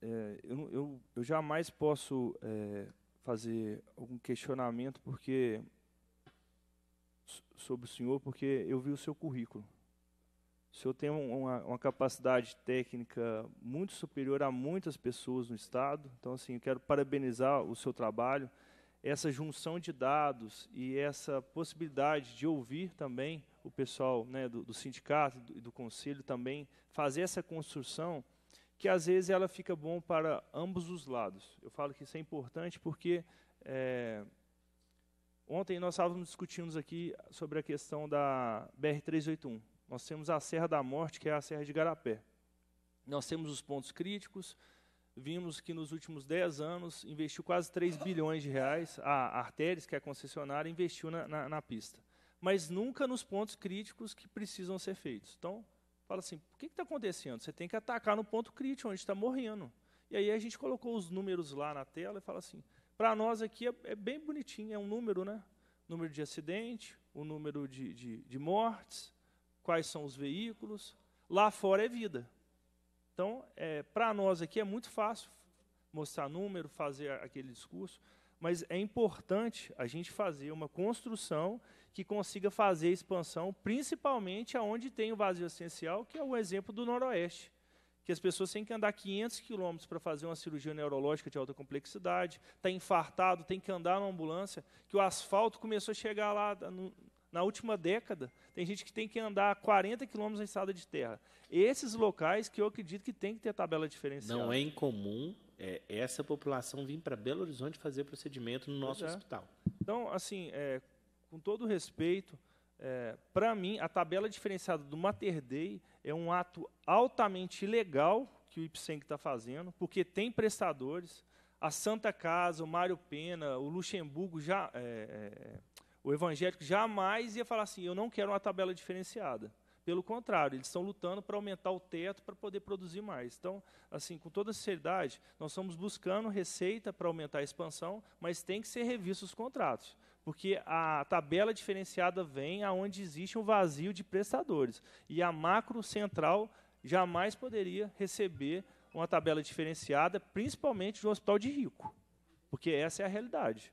é, eu, eu, eu, jamais posso é, fazer algum questionamento porque sobre o senhor, porque eu vi o seu currículo. O senhor tem uma, uma, capacidade técnica muito superior a muitas pessoas no Estado. Então, assim, eu quero parabenizar o seu trabalho. Essa junção de dados e essa possibilidade de ouvir também o pessoal né, do, do, sindicato e do, do, conselho também, fazer essa construção, que às vezes ela fica bom para ambos os lados. Eu falo que isso é importante porque é, ontem nós estávamos discutindo aqui sobre a questão da BR-381, nós temos a Serra da Morte, que é a Serra de Garapé. Nós temos os pontos críticos. Vimos que nos últimos 10 anos investiu quase 3 bilhões de reais. A Artéries, que é a concessionária, investiu na, na, na pista. Mas nunca nos pontos críticos que precisam ser feitos. Então, fala assim: o que está acontecendo? Você tem que atacar no ponto crítico, onde está morrendo. E aí a gente colocou os números lá na tela e fala assim: para nós aqui é, é, bem bonitinho, é um número, né? Número de acidente, o número de, de, de mortes, quais são os veículos. Lá fora é vida. Então, é, para nós aqui é muito fácil mostrar número, fazer aquele discurso, mas é importante a gente fazer uma construção que consiga fazer expansão, principalmente aonde tem o vazio essencial, que é o exemplo do Noroeste, que as pessoas têm que andar 500 quilômetros para fazer uma cirurgia neurológica de alta complexidade, está infartado, tem que andar na ambulância, que o asfalto começou a chegar lá no, na última década. Tem gente que tem que andar 40 quilômetros na estrada de terra. Esses locais que eu acredito que tem que ter tabela diferenciada. Não é incomum é, essa população vir para Belo Horizonte fazer procedimento no nosso é. hospital. Então, assim, é, com todo respeito, é, para mim, a tabela diferenciada do Mater Dei é um ato altamente ilegal que o Ipsen está fazendo, porque tem prestadores, a Santa Casa, o Mário Pena, o Luxemburgo já é, é, o evangélico jamais ia falar assim: eu não quero uma tabela diferenciada. Pelo contrário, eles estão lutando para aumentar o teto para poder produzir mais. Então, assim, com toda seriedade, nós estamos buscando receita para aumentar a expansão, mas tem que ser revisto os contratos, porque a tabela diferenciada vem aonde existe um vazio de prestadores e a macro central jamais poderia receber uma tabela diferenciada, principalmente de um hospital de rico, porque essa é a realidade.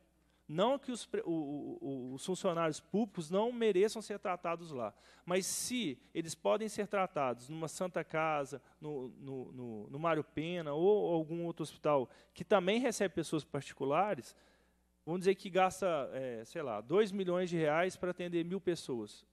Não que os, o, o, os, funcionários públicos não mereçam ser tratados lá, mas se eles podem ser tratados numa Santa Casa, no, no, no, no Mário Pena ou algum outro hospital que também recebe pessoas particulares, vamos dizer que gasta, é, sei lá, 2 milhões de reais para atender mil pessoas.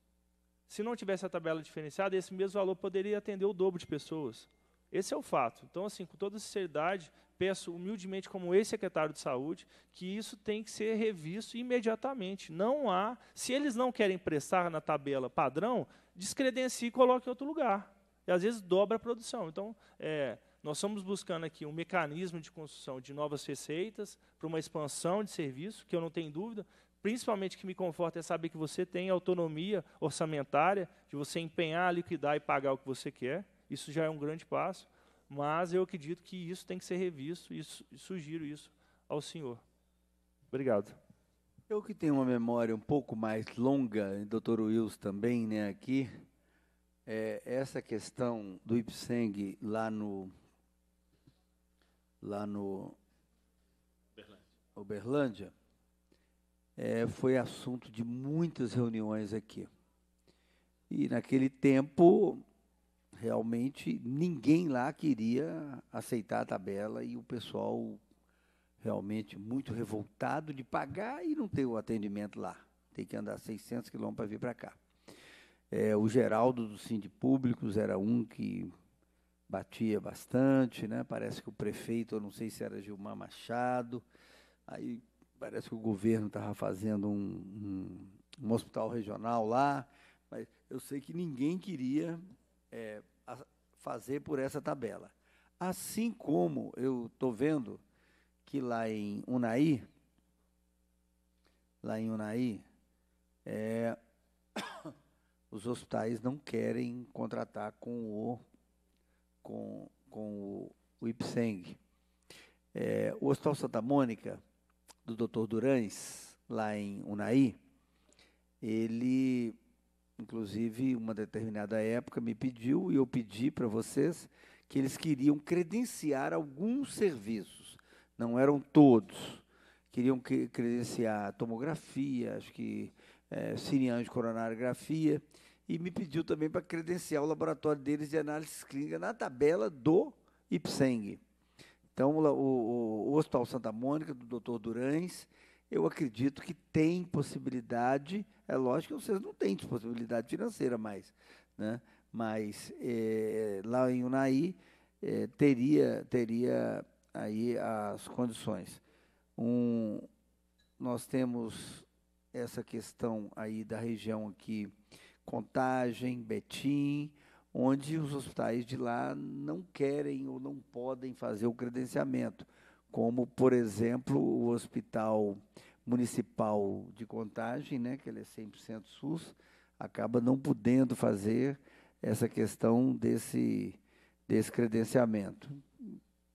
Se não tivesse a tabela diferenciada, esse mesmo valor poderia atender o dobro de pessoas. Esse é o fato. Então, assim, com toda sinceridade, peço humildemente como ex-secretário de saúde que isso tem que ser revisto imediatamente. Não há, se eles não querem prestar na tabela padrão, descredencie e coloque em outro lugar. E às vezes dobra a produção. Então, é, nós estamos buscando aqui um mecanismo de construção de novas receitas para uma expansão de serviço, que eu não tenho dúvida, principalmente que me conforta é saber que você tem autonomia orçamentária, de você empenhar, liquidar e pagar o que você quer. Isso já é um grande passo, mas eu acredito que isso tem que ser revisto e sugiro isso ao senhor. Obrigado. Eu que tenho uma memória um pouco mais longa, doutor Wills também, né, aqui, é, essa questão do Ipseng lá no lá no Uberlândia, Uberlândia é, foi assunto de muitas reuniões aqui. E naquele tempo realmente ninguém lá queria aceitar a tabela e o pessoal realmente muito revoltado de pagar e não ter o atendimento lá. Tem que andar 600 quilômetros para vir para cá. É, o Geraldo do Cindy Públicos era um que batia bastante, né? Parece que o prefeito, eu não sei se era Gilmar Machado, aí parece que o governo estava fazendo um, um, um hospital regional lá, mas eu sei que ninguém queria é, fazer por essa tabela. Assim como eu estou vendo que lá em Unai, lá em Unai, é, os hospitais não querem contratar com o com, com o, o Ipseng. É, o Hospital Santa Mônica, do Dr. Durães, lá em Unai, ele Inclusive, uma determinada época me pediu, e eu pedi para vocês, que eles queriam credenciar alguns serviços, não eram todos. Queriam credenciar tomografia, acho que é, de coronarografia, e me pediu também para credenciar o laboratório deles de análise clínica na tabela do IPSENG. Então, o, o, o Hospital Santa Mônica, do Dr. Durães, eu acredito que tem possibilidade. É lógico que vocês não têm possibilidade financeira mais, né? mas é, lá em Unai é, teria, teria aí as condições. Um, nós temos essa questão aí da região aqui, Contagem, Betim, onde os hospitais de lá não querem ou não podem fazer o credenciamento como, por exemplo, o Hospital Municipal de Contagem, né, que ele é 100% SUS, acaba não podendo fazer essa questão desse, desse credenciamento.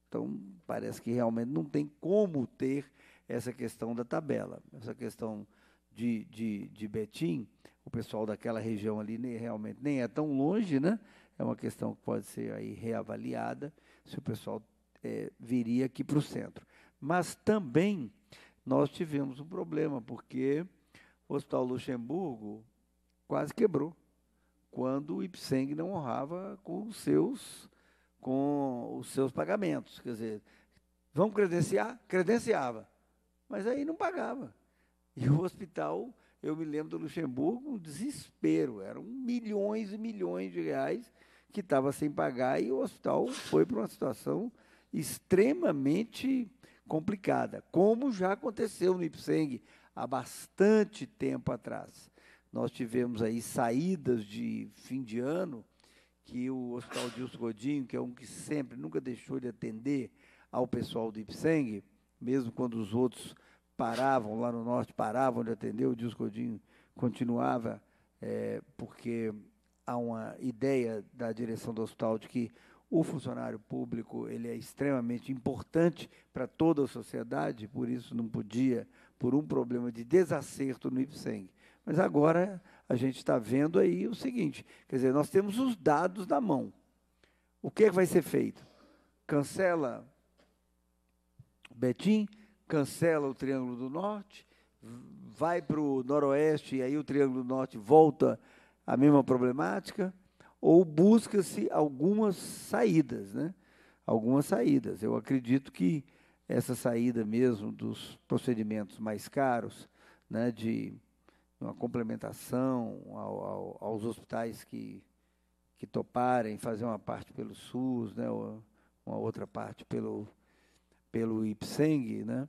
Então, parece que realmente não tem como ter essa questão da tabela. Essa questão de, de, de Betim, o pessoal daquela região ali nem, realmente nem é tão longe, né? É uma questão que pode ser aí reavaliada, se o pessoal é, viria aqui para o centro. Mas também nós tivemos um problema, porque o Hospital Luxemburgo quase quebrou quando o Ipseng não honrava com os seus com os seus pagamentos, quer dizer, vamos credenciar, credenciava, mas aí não pagava. E o hospital, eu me lembro do Luxemburgo, um desespero, eram milhões e milhões de reais que estava sem pagar e o hospital foi para uma situação extremamente complicada, como já aconteceu no Ipseng há bastante tempo atrás. Nós tivemos aí saídas de fim de ano que o Hospital Dilson Godinho, que é um que sempre nunca deixou de atender ao pessoal do Ipseng, mesmo quando os outros paravam lá no norte, paravam de atender, o Dilson Godinho continuava, é, porque há uma ideia da direção do hospital de que o funcionário público ele é extremamente importante para toda a sociedade, por isso não podia, por um problema de desacerto no IPSENG. Mas agora a gente está vendo aí o seguinte, quer dizer, nós temos os dados na mão. O que, é que vai ser feito? Cancela Betim, cancela o Triângulo do Norte, vai para o Noroeste e aí o Triângulo do Norte volta à mesma problemática ou busca-se algumas saídas, né? Algumas saídas. Eu acredito que essa saída mesmo dos procedimentos mais caros, né, de uma complementação ao, ao, aos hospitais que, que toparem fazer uma parte pelo SUS, né, uma outra parte pelo, pelo IPSENG, né,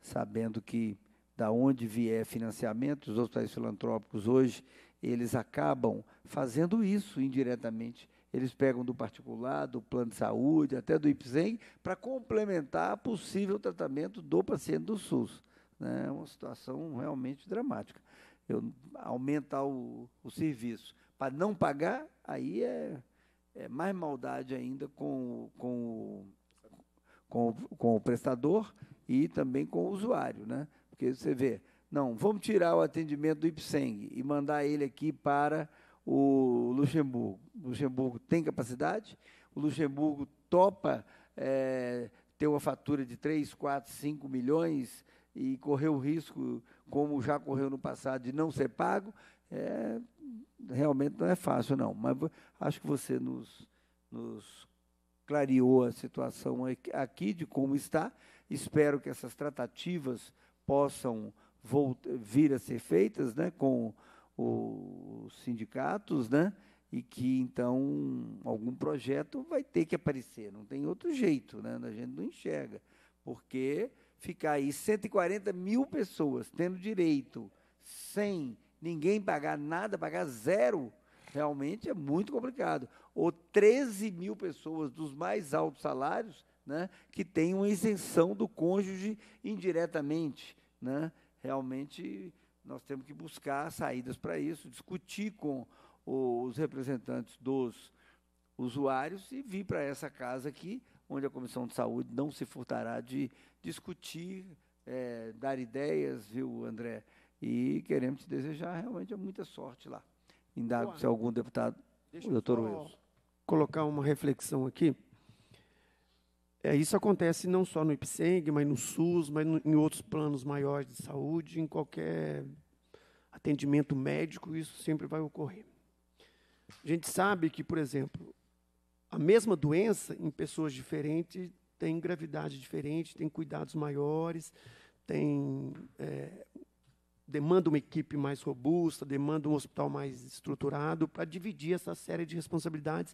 sabendo que da onde vier financiamento, os hospitais filantrópicos hoje, eles acabam fazendo isso indiretamente. Eles pegam do particular, do plano de saúde, até do IPSEM, para complementar possível tratamento do paciente do SUS. Né? É uma situação realmente dramática. Eu, aumentar o, o serviço para não pagar, aí é, é, mais maldade ainda com, com, com, com o prestador e também com o usuário. Né? Porque você vê, não, vamos tirar o atendimento do Ipseng e mandar ele aqui para o Luxemburgo. O Luxemburgo tem capacidade, o Luxemburgo topa é, ter uma fatura de 3, 4, 5 milhões e correr o risco, como já correu no passado, de não ser pago, é, realmente não é fácil, não. Mas acho que você nos, nos clareou a situação aqui de como está. Espero que essas tratativas possam vir a ser feitas né, com os sindicatos, né, e que então algum projeto vai ter que aparecer, não tem outro jeito, né, a gente não enxerga, porque ficar aí 140 mil pessoas tendo direito sem ninguém pagar nada, pagar zero, realmente é muito complicado. Ou 13 mil pessoas dos mais altos salários né, que têm uma isenção do cônjuge indiretamente. Né? realmente nós temos que buscar saídas para isso, discutir com os representantes dos usuários e vir para essa casa aqui, onde a Comissão de Saúde não se furtará de discutir, é, dar ideias, viu, André? E queremos te desejar realmente muita sorte lá. Indago Boa. se algum deputado, Deixa o doutor Wilson. Colocar uma reflexão aqui. É, isso acontece não só no IPSENG, mas no SUS, mas no, em outros planos maiores de saúde, em qualquer atendimento médico, isso sempre vai ocorrer. A gente sabe que, por exemplo, a mesma doença em pessoas diferentes tem gravidade diferente, tem cuidados maiores, tem é, demanda uma equipe mais robusta, demanda um hospital mais estruturado para dividir essa série de responsabilidades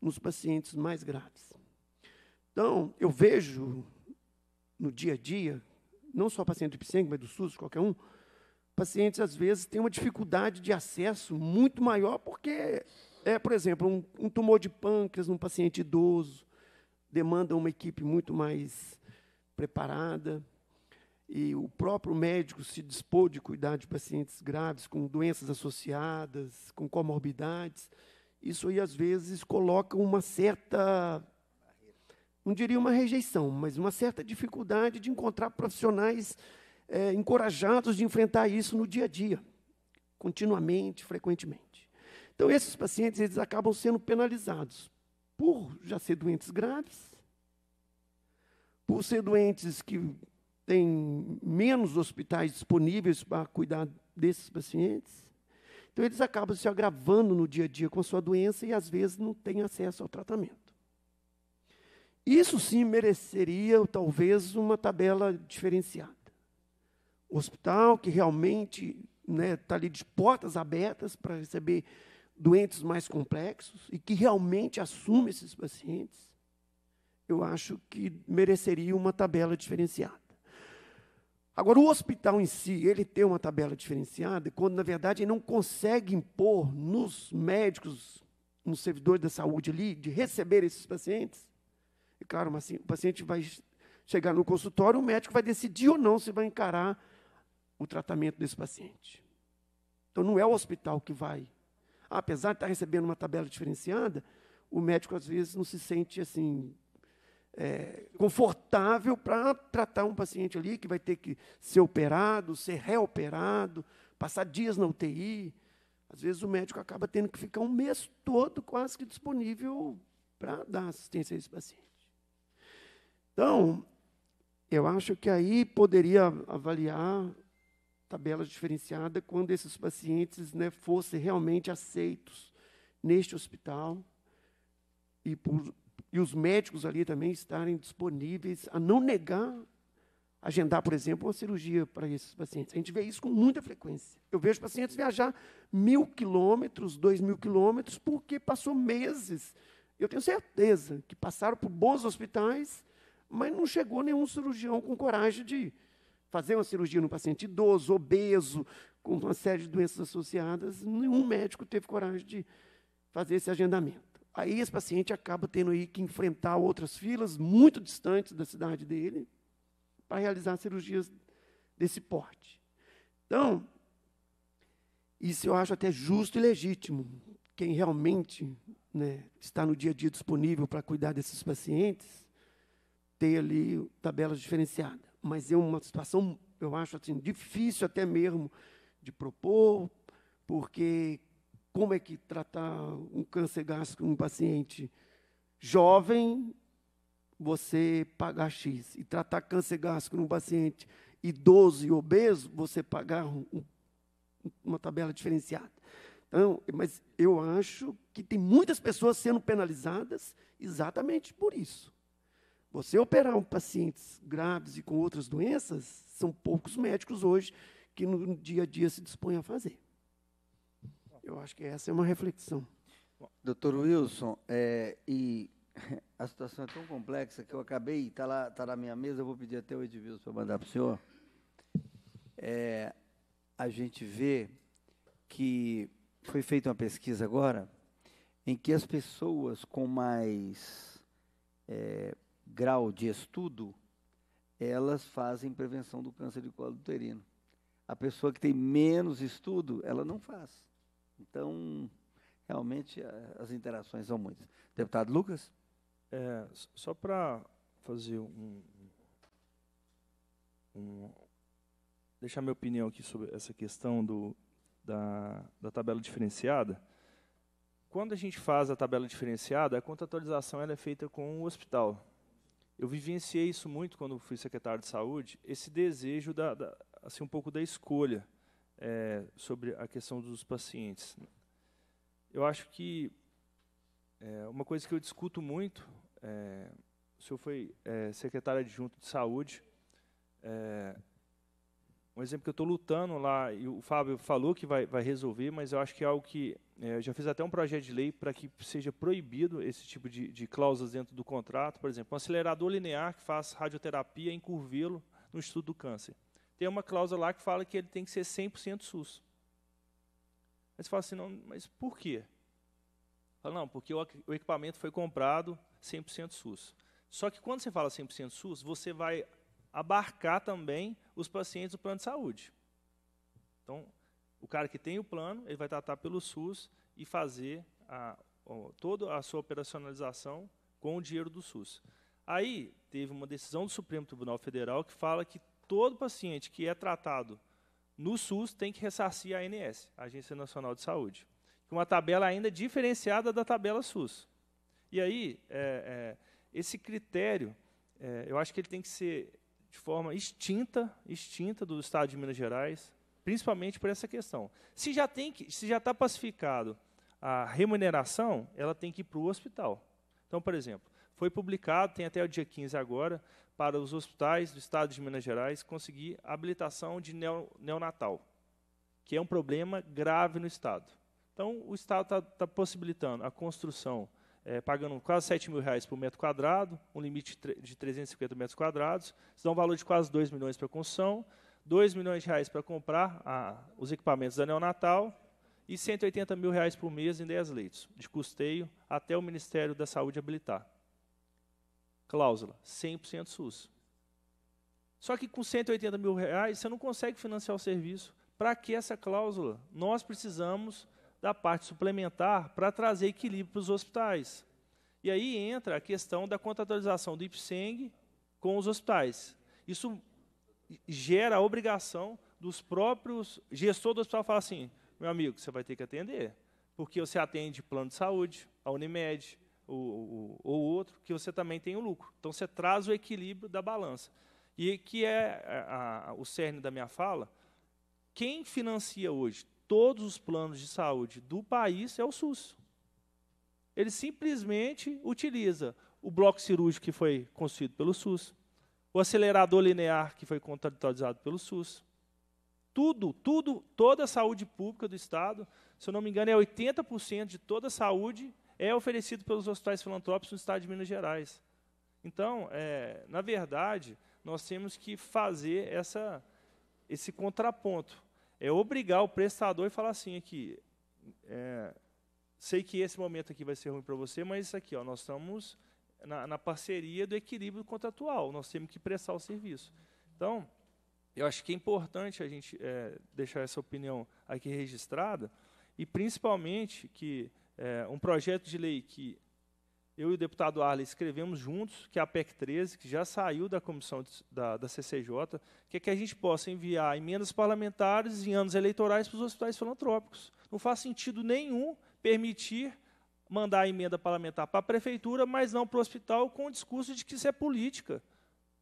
nos pacientes mais graves. Então, eu vejo no dia a dia, não só paciente do IPSENG, mas do SUS, qualquer um, pacientes, às vezes, têm uma dificuldade de acesso muito maior, porque, é, por exemplo, um, um tumor de pâncreas num paciente idoso demanda uma equipe muito mais preparada, e o próprio médico se dispôs de cuidar de pacientes graves, com doenças associadas, com comorbidades, isso aí às vezes coloca uma certa não diria uma rejeição, mas uma certa dificuldade de encontrar profissionais é, encorajados de enfrentar isso no dia a dia, continuamente, frequentemente. Então, esses pacientes eles acabam sendo penalizados por já ser doentes graves, por ser doentes que têm menos hospitais disponíveis para cuidar desses pacientes. Então, eles acabam se agravando no dia a dia com a sua doença e, às vezes, não têm acesso ao tratamento. Isso sim mereceria talvez uma tabela diferenciada. O hospital que realmente está né, tá ali de portas abertas para receber doentes mais complexos e que realmente assume esses pacientes, eu acho que mereceria uma tabela diferenciada. Agora, o hospital em si, ele tem uma tabela diferenciada, quando, na verdade, ele não consegue impor nos médicos, nos servidores da saúde ali, de receber esses pacientes, Claro, mas, assim, o paciente vai chegar no consultório, o médico vai decidir ou não se vai encarar o tratamento desse paciente. Então, não é o hospital que vai. Apesar de estar recebendo uma tabela diferenciada, o médico, às vezes, não se sente assim. É, confortável para tratar um paciente ali que vai ter que ser operado, ser reoperado, passar dias na UTI. Às vezes o médico acaba tendo que ficar um mês todo quase que disponível para dar assistência a esse paciente. Então, eu acho que aí poderia avaliar tabela diferenciada quando esses pacientes né, fossem realmente aceitos neste hospital e, por, e, os médicos ali também estarem disponíveis a não negar agendar, por exemplo, uma cirurgia para esses pacientes. A gente vê isso com muita frequência. Eu vejo pacientes viajar mil quilômetros, dois mil quilômetros, porque passou meses. Eu tenho certeza que passaram por bons hospitais mas não chegou nenhum cirurgião com coragem de fazer uma cirurgia no paciente idoso, obeso, com uma série de doenças associadas. Nenhum médico teve coragem de fazer esse agendamento. Aí esse paciente acaba tendo aí que enfrentar outras filas muito distantes da cidade dele para realizar cirurgias desse porte. Então, isso eu acho até justo e legítimo. Quem realmente né, está no dia a dia disponível para cuidar desses pacientes ter ali tabelas diferenciadas. Mas é uma situação, eu acho assim, difícil até mesmo de propor, porque como é que tratar um câncer gástrico um paciente jovem, você pagar X, e tratar câncer gástrico um paciente idoso e obeso, você pagar um, uma tabela diferenciada. Então, mas eu acho que tem muitas pessoas sendo penalizadas exatamente por isso. Você operar um pacientes graves e com outras doenças, são poucos médicos hoje que no dia a dia se dispõem a fazer. Eu acho que essa é uma reflexão. Doutor Wilson, é, e a situação é tão complexa que eu acabei, está lá, tá na minha mesa, eu vou pedir até o Edilson para mandar para o senhor. É, a gente vê que foi feita uma pesquisa agora em que as pessoas com mais é, grau de estudo, elas fazem prevenção do câncer de colo uterino. A pessoa que tem menos estudo, ela não faz. Então, realmente, a, as interações são muitas. Deputado Lucas? É, só para fazer um, um, deixar minha opinião aqui sobre essa questão do, da, da tabela diferenciada. Quando a gente faz a tabela diferenciada, a contratualização ela é feita com o hospital eu vivenciei isso muito quando fui secretário de saúde, esse desejo da, da assim um pouco da escolha é, sobre a questão dos pacientes. Eu acho que é, uma coisa que eu discuto muito, é, o senhor foi é, secretário adjunto de saúde, é, um exemplo que eu estou lutando lá, e o Fábio falou que vai, vai resolver, mas eu acho que é algo que. É, eu já fiz até um projeto de lei para que seja proibido esse tipo de, de cláusulas dentro do contrato. Por exemplo, um acelerador linear que faz radioterapia em curvelo no estudo do câncer. Tem uma cláusula lá que fala que ele tem que ser 100% SUS. Aí você fala assim, não, mas por quê? Fala, não, porque o, o equipamento foi comprado 100% SUS. Só que quando você fala 100% SUS, você vai abarcar também os pacientes do plano de saúde. Então, o cara que tem o plano, ele vai tratar pelo SUS e fazer a, toda a sua operacionalização com o dinheiro do SUS. Aí, teve uma decisão do Supremo Tribunal Federal que fala que todo paciente que é tratado no SUS tem que ressarcir a ANS, a Agência Nacional de Saúde, com uma tabela ainda diferenciada da tabela SUS. E aí, é, é, esse critério, é, eu acho que ele tem que ser de forma extinta, extinta do Estado de Minas Gerais, principalmente por essa questão. Se já tem que, se já está pacificado a remuneração, ela tem que ir para o hospital. Então, por exemplo, foi publicado, tem até o dia 15 agora, para os hospitais do Estado de Minas Gerais conseguir habilitação de neonatal, que é um problema grave no Estado. Então, o Estado está tá possibilitando a construção é, pagando quase 7 mil reais por metro quadrado, um limite de 350 metros quadrados, isso dá um valor de quase 2 milhões para construção, 2 milhões de reais para comprar a, os equipamentos da neonatal e 180 mil reais por mês em 10 leitos, de custeio até o Ministério da Saúde habilitar. Cláusula, 100% SUS. Só que com 180 mil reais você não consegue financiar o serviço. Para que essa cláusula? Nós precisamos da parte suplementar para trazer equilíbrio para os hospitais. E aí entra a questão da contratualização do IPSENG com os hospitais. Isso gera a obrigação dos próprios gestor do hospital falar assim, meu amigo, você vai ter que atender, porque você atende plano de saúde, a Unimed, ou, ou outro, que você também tem o lucro. Então, você traz o equilíbrio da balança. E que é a, a, o cerne da minha fala, quem financia hoje todos os planos de saúde do país é o SUS. Ele simplesmente utiliza o bloco cirúrgico que foi construído pelo SUS, o acelerador linear que foi contratualizado pelo SUS. Tudo, tudo, toda a saúde pública do Estado, se eu não me engano, é 80% de toda a saúde é oferecido pelos hospitais filantrópicos no Estado de Minas Gerais. Então, é, na verdade, nós temos que fazer essa, esse contraponto é obrigar o prestador e falar assim aqui, é, sei que esse momento aqui vai ser ruim para você, mas isso aqui, ó, nós estamos na, na, parceria do equilíbrio contratual, nós temos que prestar o serviço. Então, eu acho que é importante a gente é, deixar essa opinião aqui registrada, e principalmente que é, um projeto de lei que eu e o deputado Arley escrevemos juntos que a PEC 13, que já saiu da comissão de, da, da, CCJ, que é que a gente possa enviar emendas parlamentares em anos eleitorais para os hospitais filantrópicos. Não faz sentido nenhum permitir mandar a emenda parlamentar para a prefeitura, mas não para o hospital, com o discurso de que isso é política.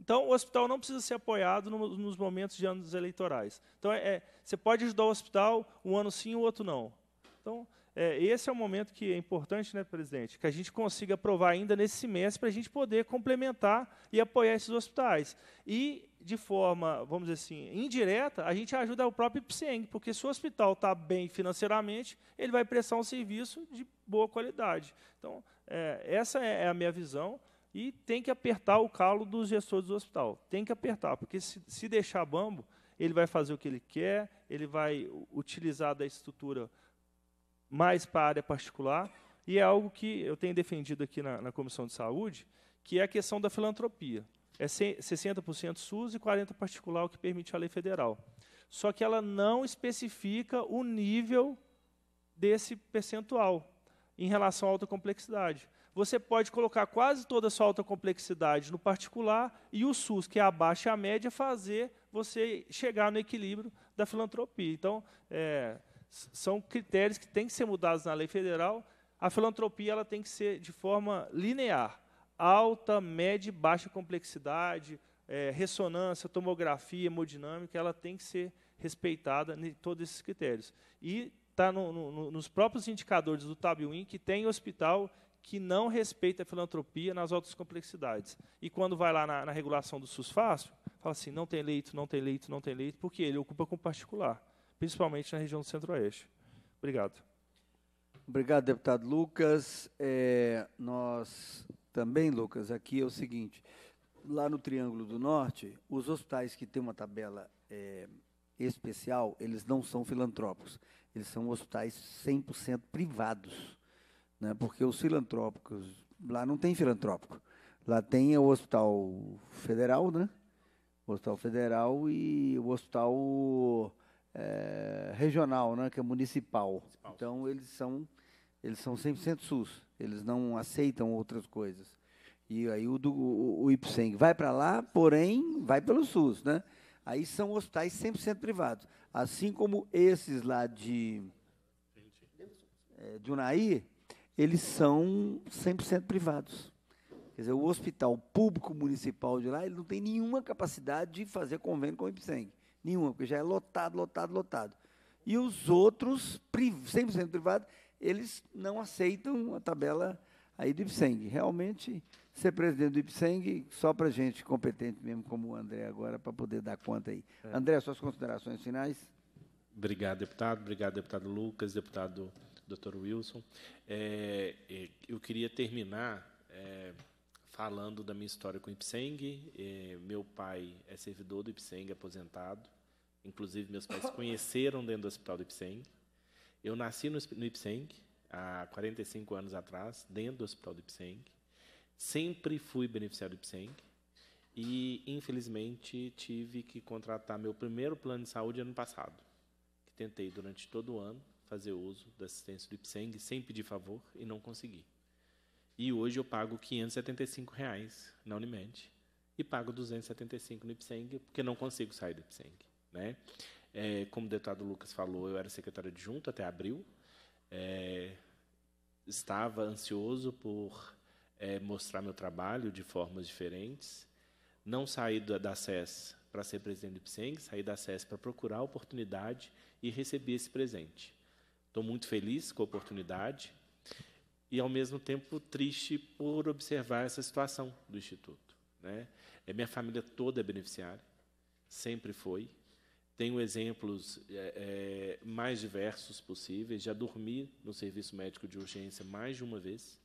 Então, o hospital não precisa ser apoiado no, nos momentos de anos eleitorais. Então, é, é, você pode ajudar o hospital um ano sim, o outro não. Então, é, esse é o momento que é importante, né, presidente, que a gente consiga aprovar ainda nesse semestre para a gente poder complementar e apoiar esses hospitais. E, de forma, vamos dizer assim, indireta, a gente ajuda o próprio IPSENG, porque se o hospital está bem financeiramente, ele vai prestar um serviço de boa qualidade. Então, é, essa é, é a minha visão e tem que apertar o calo dos gestores do hospital. Tem que apertar, porque se, se deixar bambo, ele vai fazer o que ele quer, ele vai utilizar da estrutura mais para a área particular, e é algo que eu tenho defendido aqui na, na Comissão de Saúde, que é a questão da filantropia. É 60% SUS e 40% particular, o que permite a lei federal. Só que ela não especifica o nível desse percentual em relação à alta complexidade. Você pode colocar quase toda a sua alta complexidade no particular e o SUS, que é abaixo e a média, fazer você chegar no equilíbrio da filantropia. Então, é, são critérios que têm que ser mudados na lei federal. A filantropia ela tem que ser de forma linear, alta, média e baixa complexidade, é, ressonância, tomografia, hemodinâmica, ela tem que ser respeitada em todos esses critérios. E está no, no, nos próprios indicadores do TabWin que tem hospital que não respeita a filantropia nas altas complexidades. E quando vai lá na, na regulação do SUS fácil, fala assim, não tem leito, não tem leito, não tem leito, porque ele ocupa com particular principalmente na região do Centro-Oeste. Obrigado. Obrigado, deputado Lucas. É, nós também, Lucas, aqui é o seguinte: lá no Triângulo do Norte, os hospitais que têm uma tabela é, especial, eles não são filantrópicos, eles são hospitais 100% privados, né? porque os filantrópicos, lá não tem filantrópico, lá tem o Hospital Federal, né? O Hospital Federal e o Hospital é, regional, né, que é municipal. municipal. Então eles são eles são 100% SUS, eles não aceitam outras coisas. E aí o, do, o, o vai para lá, porém vai pelo SUS, né? Aí são hospitais 100% privados, assim como esses lá de é, de Unaí, eles são 100% privados. Quer dizer, o hospital público municipal de lá, ele não tem nenhuma capacidade de fazer convênio com o Ipseng nenhuma, porque já é lotado, lotado, lotado. E os outros, 100% privados, eles não aceitam a tabela aí do IPSENG. Realmente, ser presidente do IPSENG, só para gente competente mesmo, como o André agora, para poder dar conta aí. É. André, suas considerações finais? Obrigado, deputado. Obrigado, deputado Lucas, deputado Dr. Wilson. É, é, eu queria terminar é, falando da minha história com o Ipseng. Eh, meu pai é servidor do Ipseng, aposentado. Inclusive, meus pais conheceram dentro do hospital do Ipseng. Eu nasci no, no Ipseng, há 45 anos atrás, dentro do hospital do Ipseng. Sempre fui beneficiário do Ipseng. E, infelizmente, tive que contratar meu primeiro plano de saúde ano passado. Que tentei durante todo o ano fazer uso da assistência do Ipseng sem pedir favor e não consegui. E hoje eu pago 575 reais na Unimed e pago 275 no Ipseng, porque não consigo sair do Ipseng. Né? É, como o deputado Lucas falou, eu era secretário adjunto até abril. É, estava ansioso por é, mostrar meu trabalho de formas diferentes. Não saí da, da SES para ser presidente do Ipseng, saí da SES para procurar a oportunidade e recebi esse presente. Estou muito feliz com a oportunidade e, ao mesmo tempo, triste por observar essa situação do Instituto. Né? É, minha família toda é beneficiária, sempre foi. Tenho exemplos é, é, mais diversos possíveis. Já dormi no serviço médico de urgência mais de uma vez,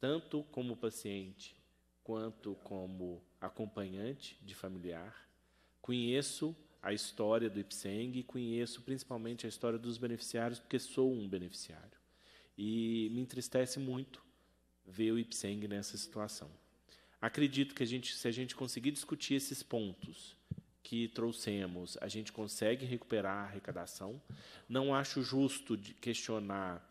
tanto como paciente quanto como acompanhante de familiar. Conheço a história do IPSENG e conheço principalmente a história dos beneficiários, porque sou um beneficiário. E me entristece muito ver o Ipseng nessa situação. Acredito que a gente, se a gente conseguir discutir esses pontos que trouxemos, a gente consegue recuperar a arrecadação. Não acho justo questionar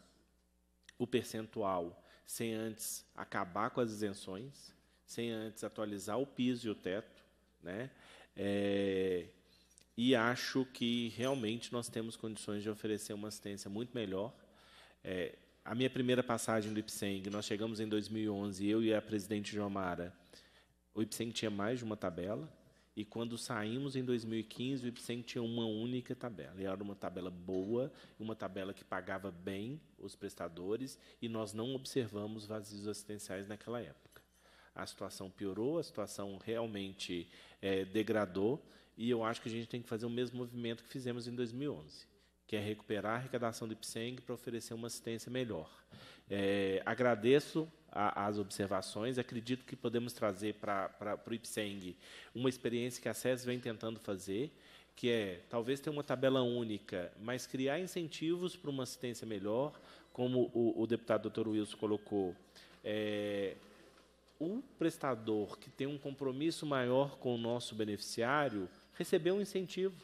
o percentual sem antes acabar com as isenções, sem antes atualizar o piso e o teto, né? É, e acho que realmente nós temos condições de oferecer uma assistência muito melhor. É, a minha primeira passagem do IPSENG, nós chegamos em 2011, eu e a presidente Jomara. O IPSENG tinha mais de uma tabela, e quando saímos em 2015, o IPSEM tinha uma única tabela. E era uma tabela boa, uma tabela que pagava bem os prestadores, e nós não observamos vazios assistenciais naquela época. A situação piorou, a situação realmente é, degradou, e eu acho que a gente tem que fazer o mesmo movimento que fizemos em 2011 que é recuperar a arrecadação do IPSENG para oferecer uma assistência melhor. É, agradeço a, as observações, acredito que podemos trazer para, para, o IPSENG uma experiência que a SES vem tentando fazer, que é talvez ter uma tabela única, mas criar incentivos para uma assistência melhor, como o, o deputado Dr. Wilson colocou. É, o prestador que tem um compromisso maior com o nosso beneficiário recebeu um incentivo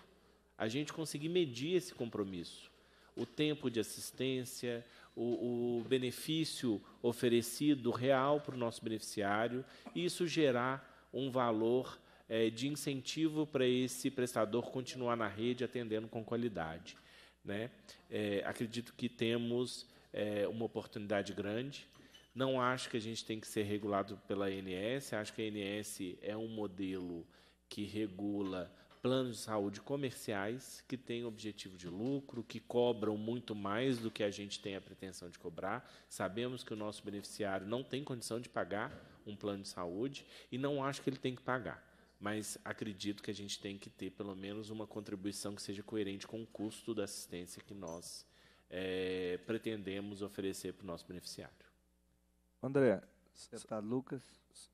a gente conseguir medir esse compromisso. O tempo de assistência, o, o benefício oferecido real para o nosso beneficiário, e isso gerar um valor é, de incentivo para esse prestador continuar na rede atendendo com qualidade. Né? É, acredito que temos é, uma oportunidade grande. Não acho que a gente tem que ser regulado pela ANS, acho que a ANS é um modelo que regula planos de saúde comerciais que têm objetivo de lucro, que cobram muito mais do que a gente tem a pretensão de cobrar. Sabemos que o nosso beneficiário não tem condição de pagar um plano de saúde e não acho que ele tem que pagar. Mas acredito que a gente tem que ter pelo menos uma contribuição que seja coerente com o custo da assistência que nós é, pretendemos oferecer para o nosso beneficiário. André, está, Lucas?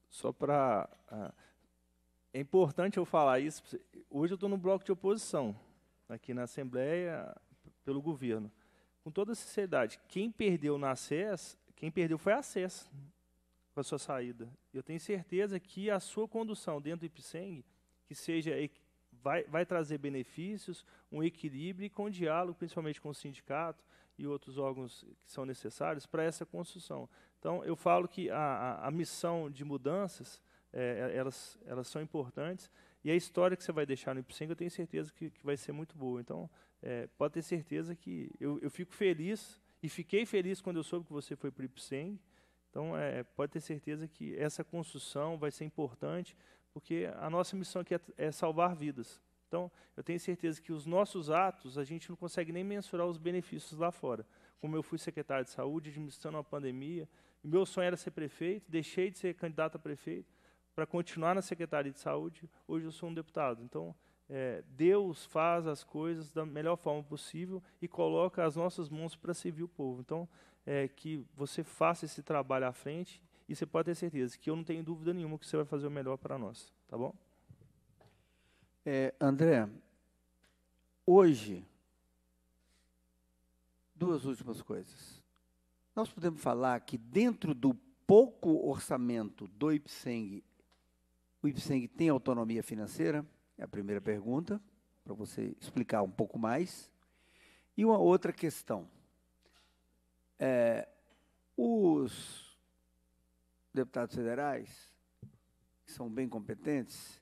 Só para. Ah, é importante eu falar isso. Hoje eu estou no bloco de oposição, aqui na Assembleia, pelo governo. Com toda sinceridade, quem perdeu na SES, quem perdeu foi a SES, com a sua saída. Eu tenho certeza que a sua condução dentro do IPSENG, que seja Vai, vai, trazer benefícios, um equilíbrio e com diálogo, principalmente com o sindicato e outros órgãos que são necessários para essa construção. Então, eu falo que a, a, a missão de mudanças é, é, elas, elas são importantes. E a história que você vai deixar no IPSENG, eu tenho certeza que, que vai ser muito boa. Então, é, pode ter certeza que eu, eu fico feliz, e fiquei feliz quando eu soube que você foi para o IPSENG. Então, é, pode ter certeza que essa construção vai ser importante, porque a nossa missão aqui é, é salvar vidas. Então, eu tenho certeza que os nossos atos, a gente não consegue nem mensurar os benefícios lá fora. Como eu fui secretário de saúde, administrando uma pandemia, meu sonho era ser prefeito, deixei de ser candidato a prefeito, para continuar na Secretaria de Saúde, hoje eu sou um deputado. Então, é, Deus faz as coisas da melhor forma possível e coloca as nossas mãos para servir o povo. Então, é, que você faça esse trabalho à frente e você pode ter certeza que eu não tenho dúvida nenhuma que você vai fazer o melhor para nós, tá bom? É, André, hoje, duas últimas coisas. Nós podemos falar que dentro do pouco orçamento do IPSENG o IPSENG tem autonomia financeira? É a primeira pergunta, para você explicar um pouco mais. E uma outra questão. É, os deputados federais, que são bem competentes,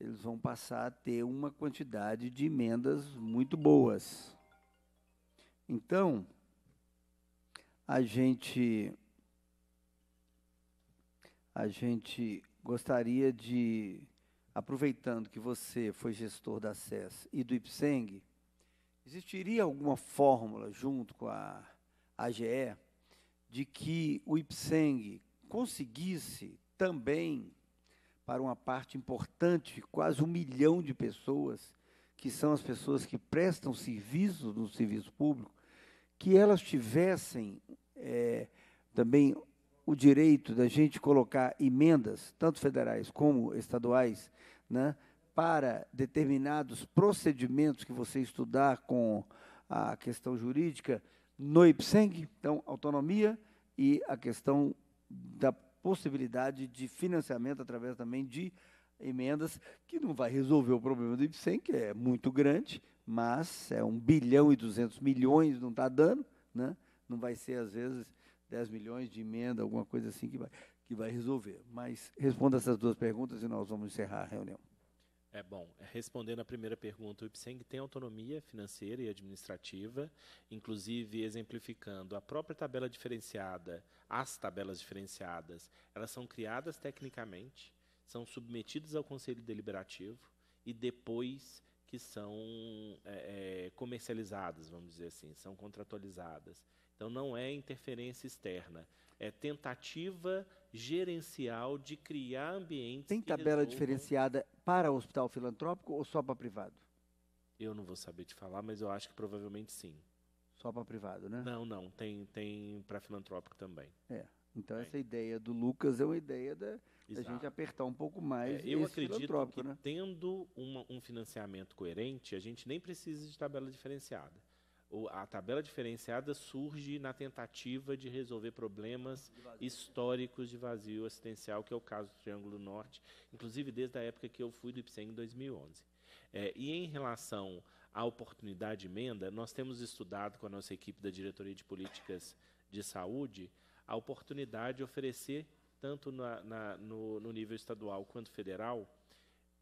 eles vão passar a ter uma quantidade de emendas muito boas. Então, a gente a gente gostaria de, aproveitando que você foi gestor da SES e do IPSENG, existiria alguma fórmula junto com a AGE de que o IPSENG conseguisse também, para uma parte importante, quase um milhão de pessoas, que são as pessoas que prestam serviço no serviço público, que elas tivessem é, também o direito da gente colocar emendas, tanto federais como estaduais, né, para determinados procedimentos que você estudar com a questão jurídica no IPSENG, então autonomia e a questão da possibilidade de financiamento através também de emendas, que não vai resolver o problema do IPSEM, que é muito grande, mas é 1 bilhão e 200 milhões, não está dando, né? não vai ser, às vezes, 10 milhões de emenda, alguma coisa assim que vai, que vai resolver. Mas responda essas duas perguntas e nós vamos encerrar a reunião. É bom, é, respondendo a primeira pergunta, o IPSENG tem autonomia financeira e administrativa, inclusive exemplificando a própria tabela diferenciada, as tabelas diferenciadas, elas são criadas tecnicamente, são submetidas ao Conselho Deliberativo e depois que são é, é comercializadas, vamos dizer assim, são contratualizadas. Então não é interferência externa, é tentativa gerencial de criar ambientes. Tem tabela resolvam... diferenciada para o hospital filantrópico ou só para privado? Eu não vou saber te falar, mas eu acho que provavelmente sim. Só para privado, né? Não, não, tem tem para filantrópico também. É. Então é. essa ideia do Lucas é uma ideia da, da gente apertar um pouco mais. É, eu acredito que né? tendo uma, um financiamento coerente, a gente nem precisa de tabela diferenciada a tabela diferenciada surge na tentativa de resolver problemas de históricos de vazio assistencial, que é o caso do Triângulo Norte, inclusive desde a época que eu fui do IPSEM em 2011. É, e em relação à oportunidade de emenda, nós temos estudado com a nossa equipe da Diretoria de Políticas de Saúde a oportunidade de oferecer, tanto na, na, no, no nível estadual quanto federal,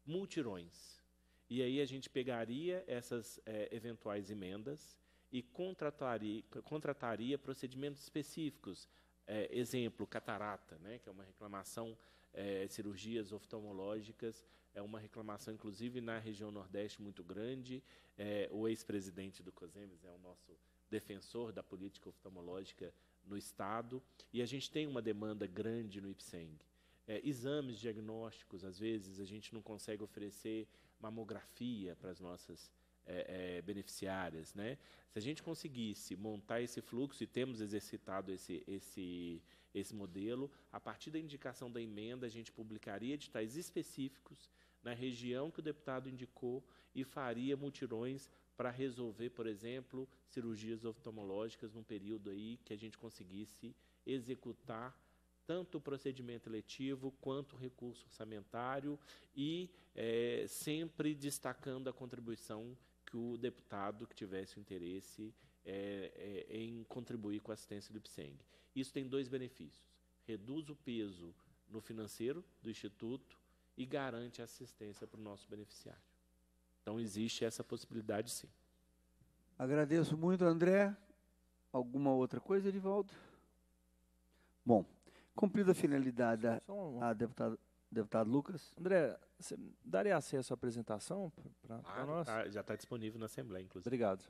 multirões. E aí a gente pegaria essas é, eventuais emendas e contrataria, contrataria procedimentos específicos. É, exemplo, catarata, né, que é uma reclamação, é, cirurgias oftalmológicas, é uma reclamação, inclusive, na região Nordeste muito grande. É, o ex-presidente do COSEMES é o nosso defensor da política oftalmológica no Estado, e a gente tem uma demanda grande no IPSENG. É, exames diagnósticos, às vezes, a gente não consegue oferecer mamografia para as nossas é, é, beneficiárias, né? Se a gente conseguisse montar esse fluxo e temos exercitado esse, esse, esse modelo, a partir da indicação da emenda, a gente publicaria editais específicos na região que o deputado indicou e faria mutirões para resolver, por exemplo, cirurgias oftalmológicas num período aí que a gente conseguisse executar tanto o procedimento eletivo quanto o recurso orçamentário e é, sempre destacando a contribuição que o deputado que tivesse interesse é, é, em contribuir com a assistência do IPSENG. Isso tem dois benefícios. Reduz o peso no financeiro do Instituto e garante assistência para o nosso beneficiário. Então, existe essa possibilidade, sim. Agradeço muito, André. Alguma outra coisa, Edivaldo? Bom, cumprida a finalidade da, a deputado, deputado Lucas. André, você daria acesso à apresentação para claro, nós? Tá, já está disponível na Assembleia, inclusive. Obrigado.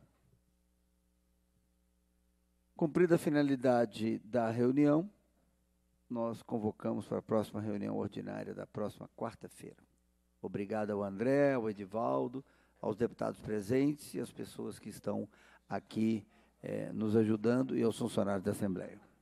Cumprida a finalidade da reunião, nós convocamos para a próxima reunião ordinária da próxima quarta-feira. Obrigado ao André, ao Edivaldo, aos deputados presentes e às pessoas que estão aqui eh, nos ajudando e aos funcionários da Assembleia.